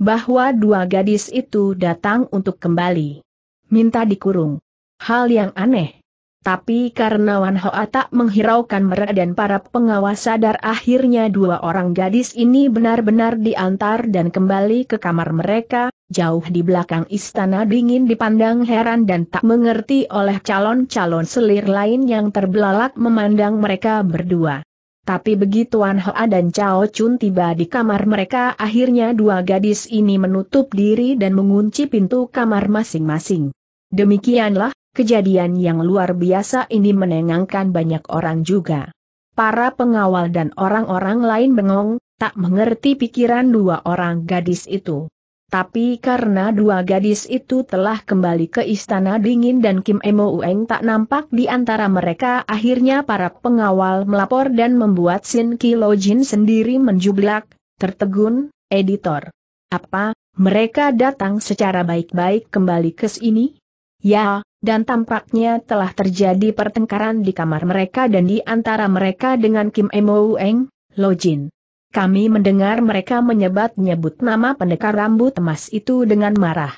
bahwa dua gadis itu datang untuk kembali. Minta dikurung. Hal yang aneh. Tapi karena Wan Hoa tak menghiraukan mereka dan para pengawas sadar akhirnya dua orang gadis ini benar-benar diantar dan kembali ke kamar mereka, jauh di belakang istana dingin dipandang heran dan tak mengerti oleh calon-calon selir lain yang terbelalak memandang mereka berdua. Tapi begitu An Hoa dan Chao Chun tiba di kamar mereka akhirnya dua gadis ini menutup diri dan mengunci pintu kamar masing-masing. Demikianlah, kejadian yang luar biasa ini menengangkan banyak orang juga. Para pengawal dan orang-orang lain bengong, tak mengerti pikiran dua orang gadis itu. Tapi karena dua gadis itu telah kembali ke istana dingin dan Kim Emo Ueng tak nampak di antara mereka akhirnya para pengawal melapor dan membuat Sin Kilo Jin sendiri menjublak, tertegun, editor. Apa, mereka datang secara baik-baik kembali ke sini? Ya, dan tampaknya telah terjadi pertengkaran di kamar mereka dan di antara mereka dengan Kim Emo Ueng, Lo Jin. Kami mendengar mereka menyebut nyebut nama pendekar rambut emas itu dengan marah.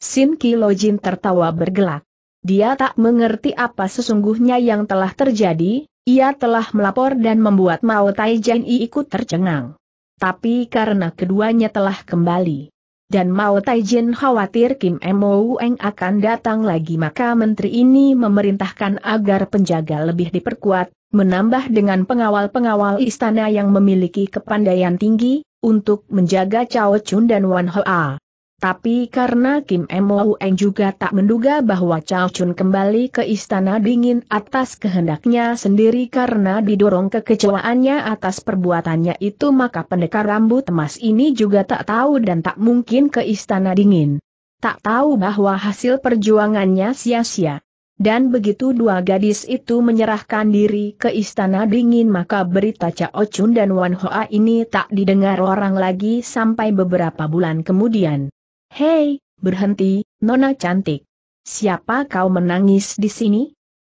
Sin Kilojin tertawa bergelak. Dia tak mengerti apa sesungguhnya yang telah terjadi, ia telah melapor dan membuat Mao i ikut tercengang. Tapi karena keduanya telah kembali, dan Mao Taijin khawatir Kim Mo Eng akan datang lagi maka menteri ini memerintahkan agar penjaga lebih diperkuat, menambah dengan pengawal-pengawal istana yang memiliki kepandaian tinggi, untuk menjaga Chao Chun dan Wan Hoa. Tapi karena Kim Mo Eng juga tak menduga bahwa Chao Chun kembali ke istana dingin atas kehendaknya sendiri karena didorong kekecewaannya atas perbuatannya itu maka pendekar rambut emas ini juga tak tahu dan tak mungkin ke istana dingin. Tak tahu bahwa hasil perjuangannya sia-sia. Dan begitu dua gadis itu menyerahkan diri ke istana dingin maka berita Cao Chun dan Wan Hoa ini tak didengar orang lagi sampai beberapa bulan kemudian. Hei, berhenti, Nona cantik. Siapa kau menangis di sini?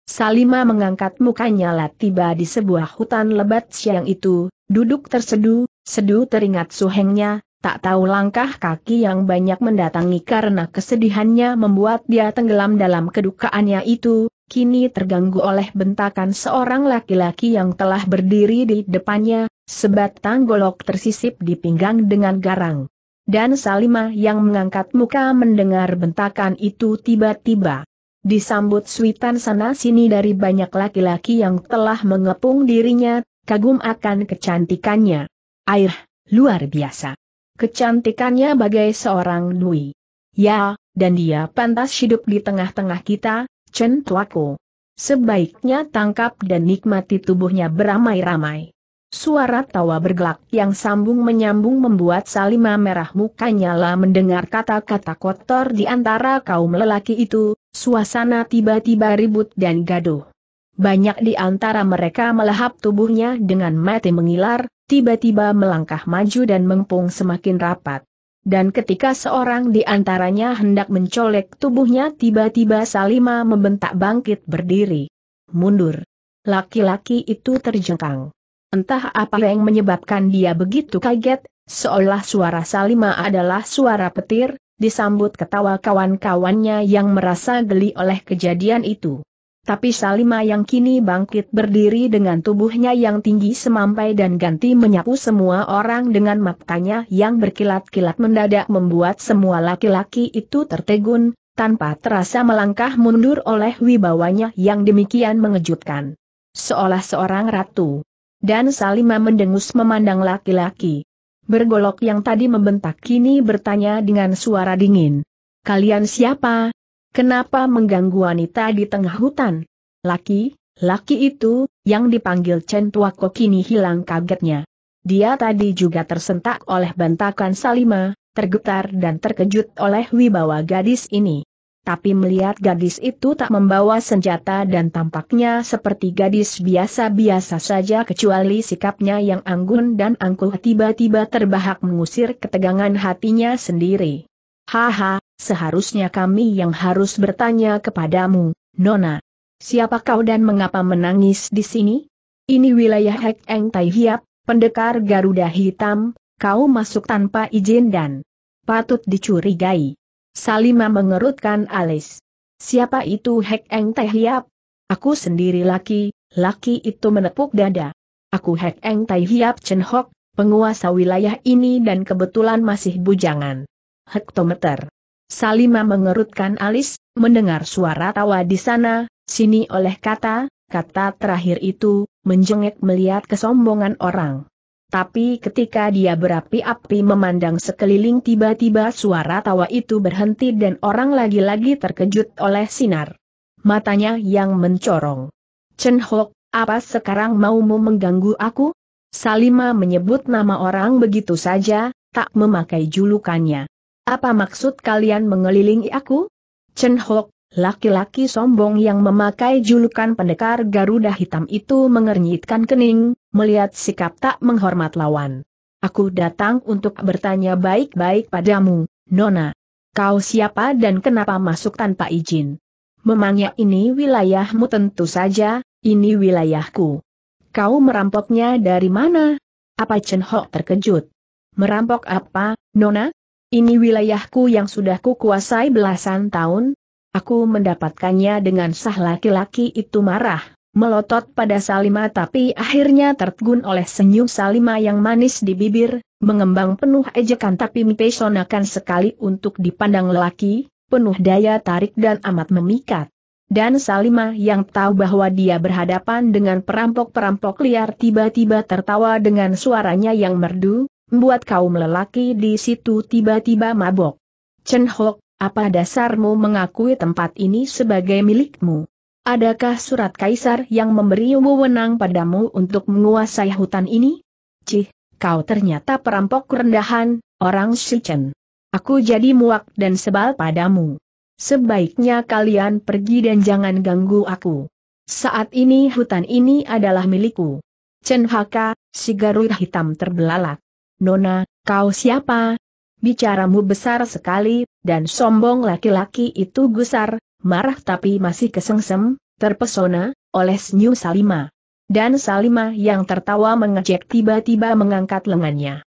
Salima mengangkat mukanya tiba di sebuah hutan lebat siang itu, duduk terseduh, seduh teringat suhengnya, tak tahu langkah kaki yang banyak mendatangi karena kesedihannya membuat dia tenggelam dalam kedukaannya itu, kini terganggu oleh bentakan seorang laki-laki yang telah berdiri di depannya, sebatang golok tersisip di pinggang dengan garang. Dan Salima yang mengangkat muka mendengar bentakan itu tiba-tiba. Disambut suitan sana-sini dari banyak laki-laki yang telah mengepung dirinya, kagum akan kecantikannya. Air, luar biasa. Kecantikannya bagai seorang dui. Ya, dan dia pantas hidup di tengah-tengah kita, Chen Tuako. Sebaiknya tangkap dan nikmati tubuhnya beramai-ramai. Suara tawa bergelak yang sambung menyambung membuat Salima merah mukanya lah mendengar kata-kata kotor di antara kaum lelaki itu, suasana tiba-tiba ribut dan gaduh. Banyak di antara mereka melahap tubuhnya dengan mati mengilar, tiba-tiba melangkah maju dan mengpung semakin rapat. Dan ketika seorang di antaranya hendak mencolek tubuhnya tiba-tiba Salima membentak bangkit berdiri. Mundur. Laki-laki itu terjengkang. Entah apa yang menyebabkan dia begitu kaget, seolah suara Salima adalah suara petir, disambut ketawa kawan-kawannya yang merasa geli oleh kejadian itu. Tapi Salima yang kini bangkit berdiri dengan tubuhnya yang tinggi semampai dan ganti menyapu semua orang dengan matanya yang berkilat-kilat mendadak membuat semua laki-laki itu tertegun, tanpa terasa melangkah mundur oleh wibawanya yang demikian mengejutkan. Seolah seorang ratu. Dan Salima mendengus memandang laki-laki. Bergolok yang tadi membentak kini bertanya dengan suara dingin. Kalian siapa? Kenapa mengganggu wanita di tengah hutan? Laki, laki itu, yang dipanggil Chen Tuako kini hilang kagetnya. Dia tadi juga tersentak oleh bantakan Salima, tergetar dan terkejut oleh wibawa gadis ini. Tapi melihat gadis itu tak membawa senjata dan tampaknya seperti gadis biasa-biasa saja kecuali sikapnya yang anggun dan angkuh tiba-tiba terbahak mengusir ketegangan hatinya sendiri. Haha, Seharusnya kami yang harus bertanya kepadamu, Nona. Siapa kau dan mengapa menangis di sini? Ini wilayah Hek Eng Tai Hiap, pendekar Garuda Hitam, kau masuk tanpa izin dan patut dicurigai. Salima mengerutkan alis. Siapa itu Hek Eng Tai Hiap? Aku sendiri laki, laki itu menepuk dada. Aku Hek Eng Tai Hiap Chen Hok, penguasa wilayah ini dan kebetulan masih bujangan. Hektometer. Salima mengerutkan alis, mendengar suara tawa di sana, sini oleh kata, kata terakhir itu, menjengek melihat kesombongan orang. Tapi ketika dia berapi-api memandang sekeliling tiba-tiba suara tawa itu berhenti dan orang lagi-lagi terkejut oleh sinar. Matanya yang mencorong. Chen Hok, apa sekarang maumu mengganggu aku? Salima menyebut nama orang begitu saja, tak memakai julukannya. Apa maksud kalian mengelilingi aku? Chen Hok, laki-laki sombong yang memakai julukan pendekar Garuda Hitam itu mengernyitkan kening, melihat sikap tak menghormat lawan. Aku datang untuk bertanya baik-baik padamu, Nona. Kau siapa dan kenapa masuk tanpa izin? Memangnya ini wilayahmu tentu saja, ini wilayahku. Kau merampoknya dari mana? Apa Chen Hok terkejut? Merampok apa, Nona? Ini wilayahku yang sudah kukuasai belasan tahun. Aku mendapatkannya dengan sah laki-laki itu marah, melotot pada Salima tapi akhirnya tertegun oleh senyum Salima yang manis di bibir, mengembang penuh ejekan tapi mempesonakan sekali untuk dipandang lelaki, penuh daya tarik dan amat memikat. Dan Salima yang tahu bahwa dia berhadapan dengan perampok-perampok liar tiba-tiba tertawa dengan suaranya yang merdu, Buat kaum lelaki di situ tiba-tiba mabok. Chen Hok, apa dasarmu mengakui tempat ini sebagai milikmu? Adakah surat kaisar yang memberi wewenang padamu untuk menguasai hutan ini? Cih, kau ternyata perampok rendahan, orang Shichen. Aku jadi muak dan sebal padamu. Sebaiknya kalian pergi dan jangan ganggu aku. Saat ini hutan ini adalah milikku. Chen Haka, si garut hitam terbelalak. Nona, kau siapa? Bicaramu besar sekali, dan sombong laki-laki itu gusar, marah tapi masih kesengsem, terpesona, oleh senyum Salima. Dan Salima yang tertawa mengejek tiba-tiba mengangkat lengannya.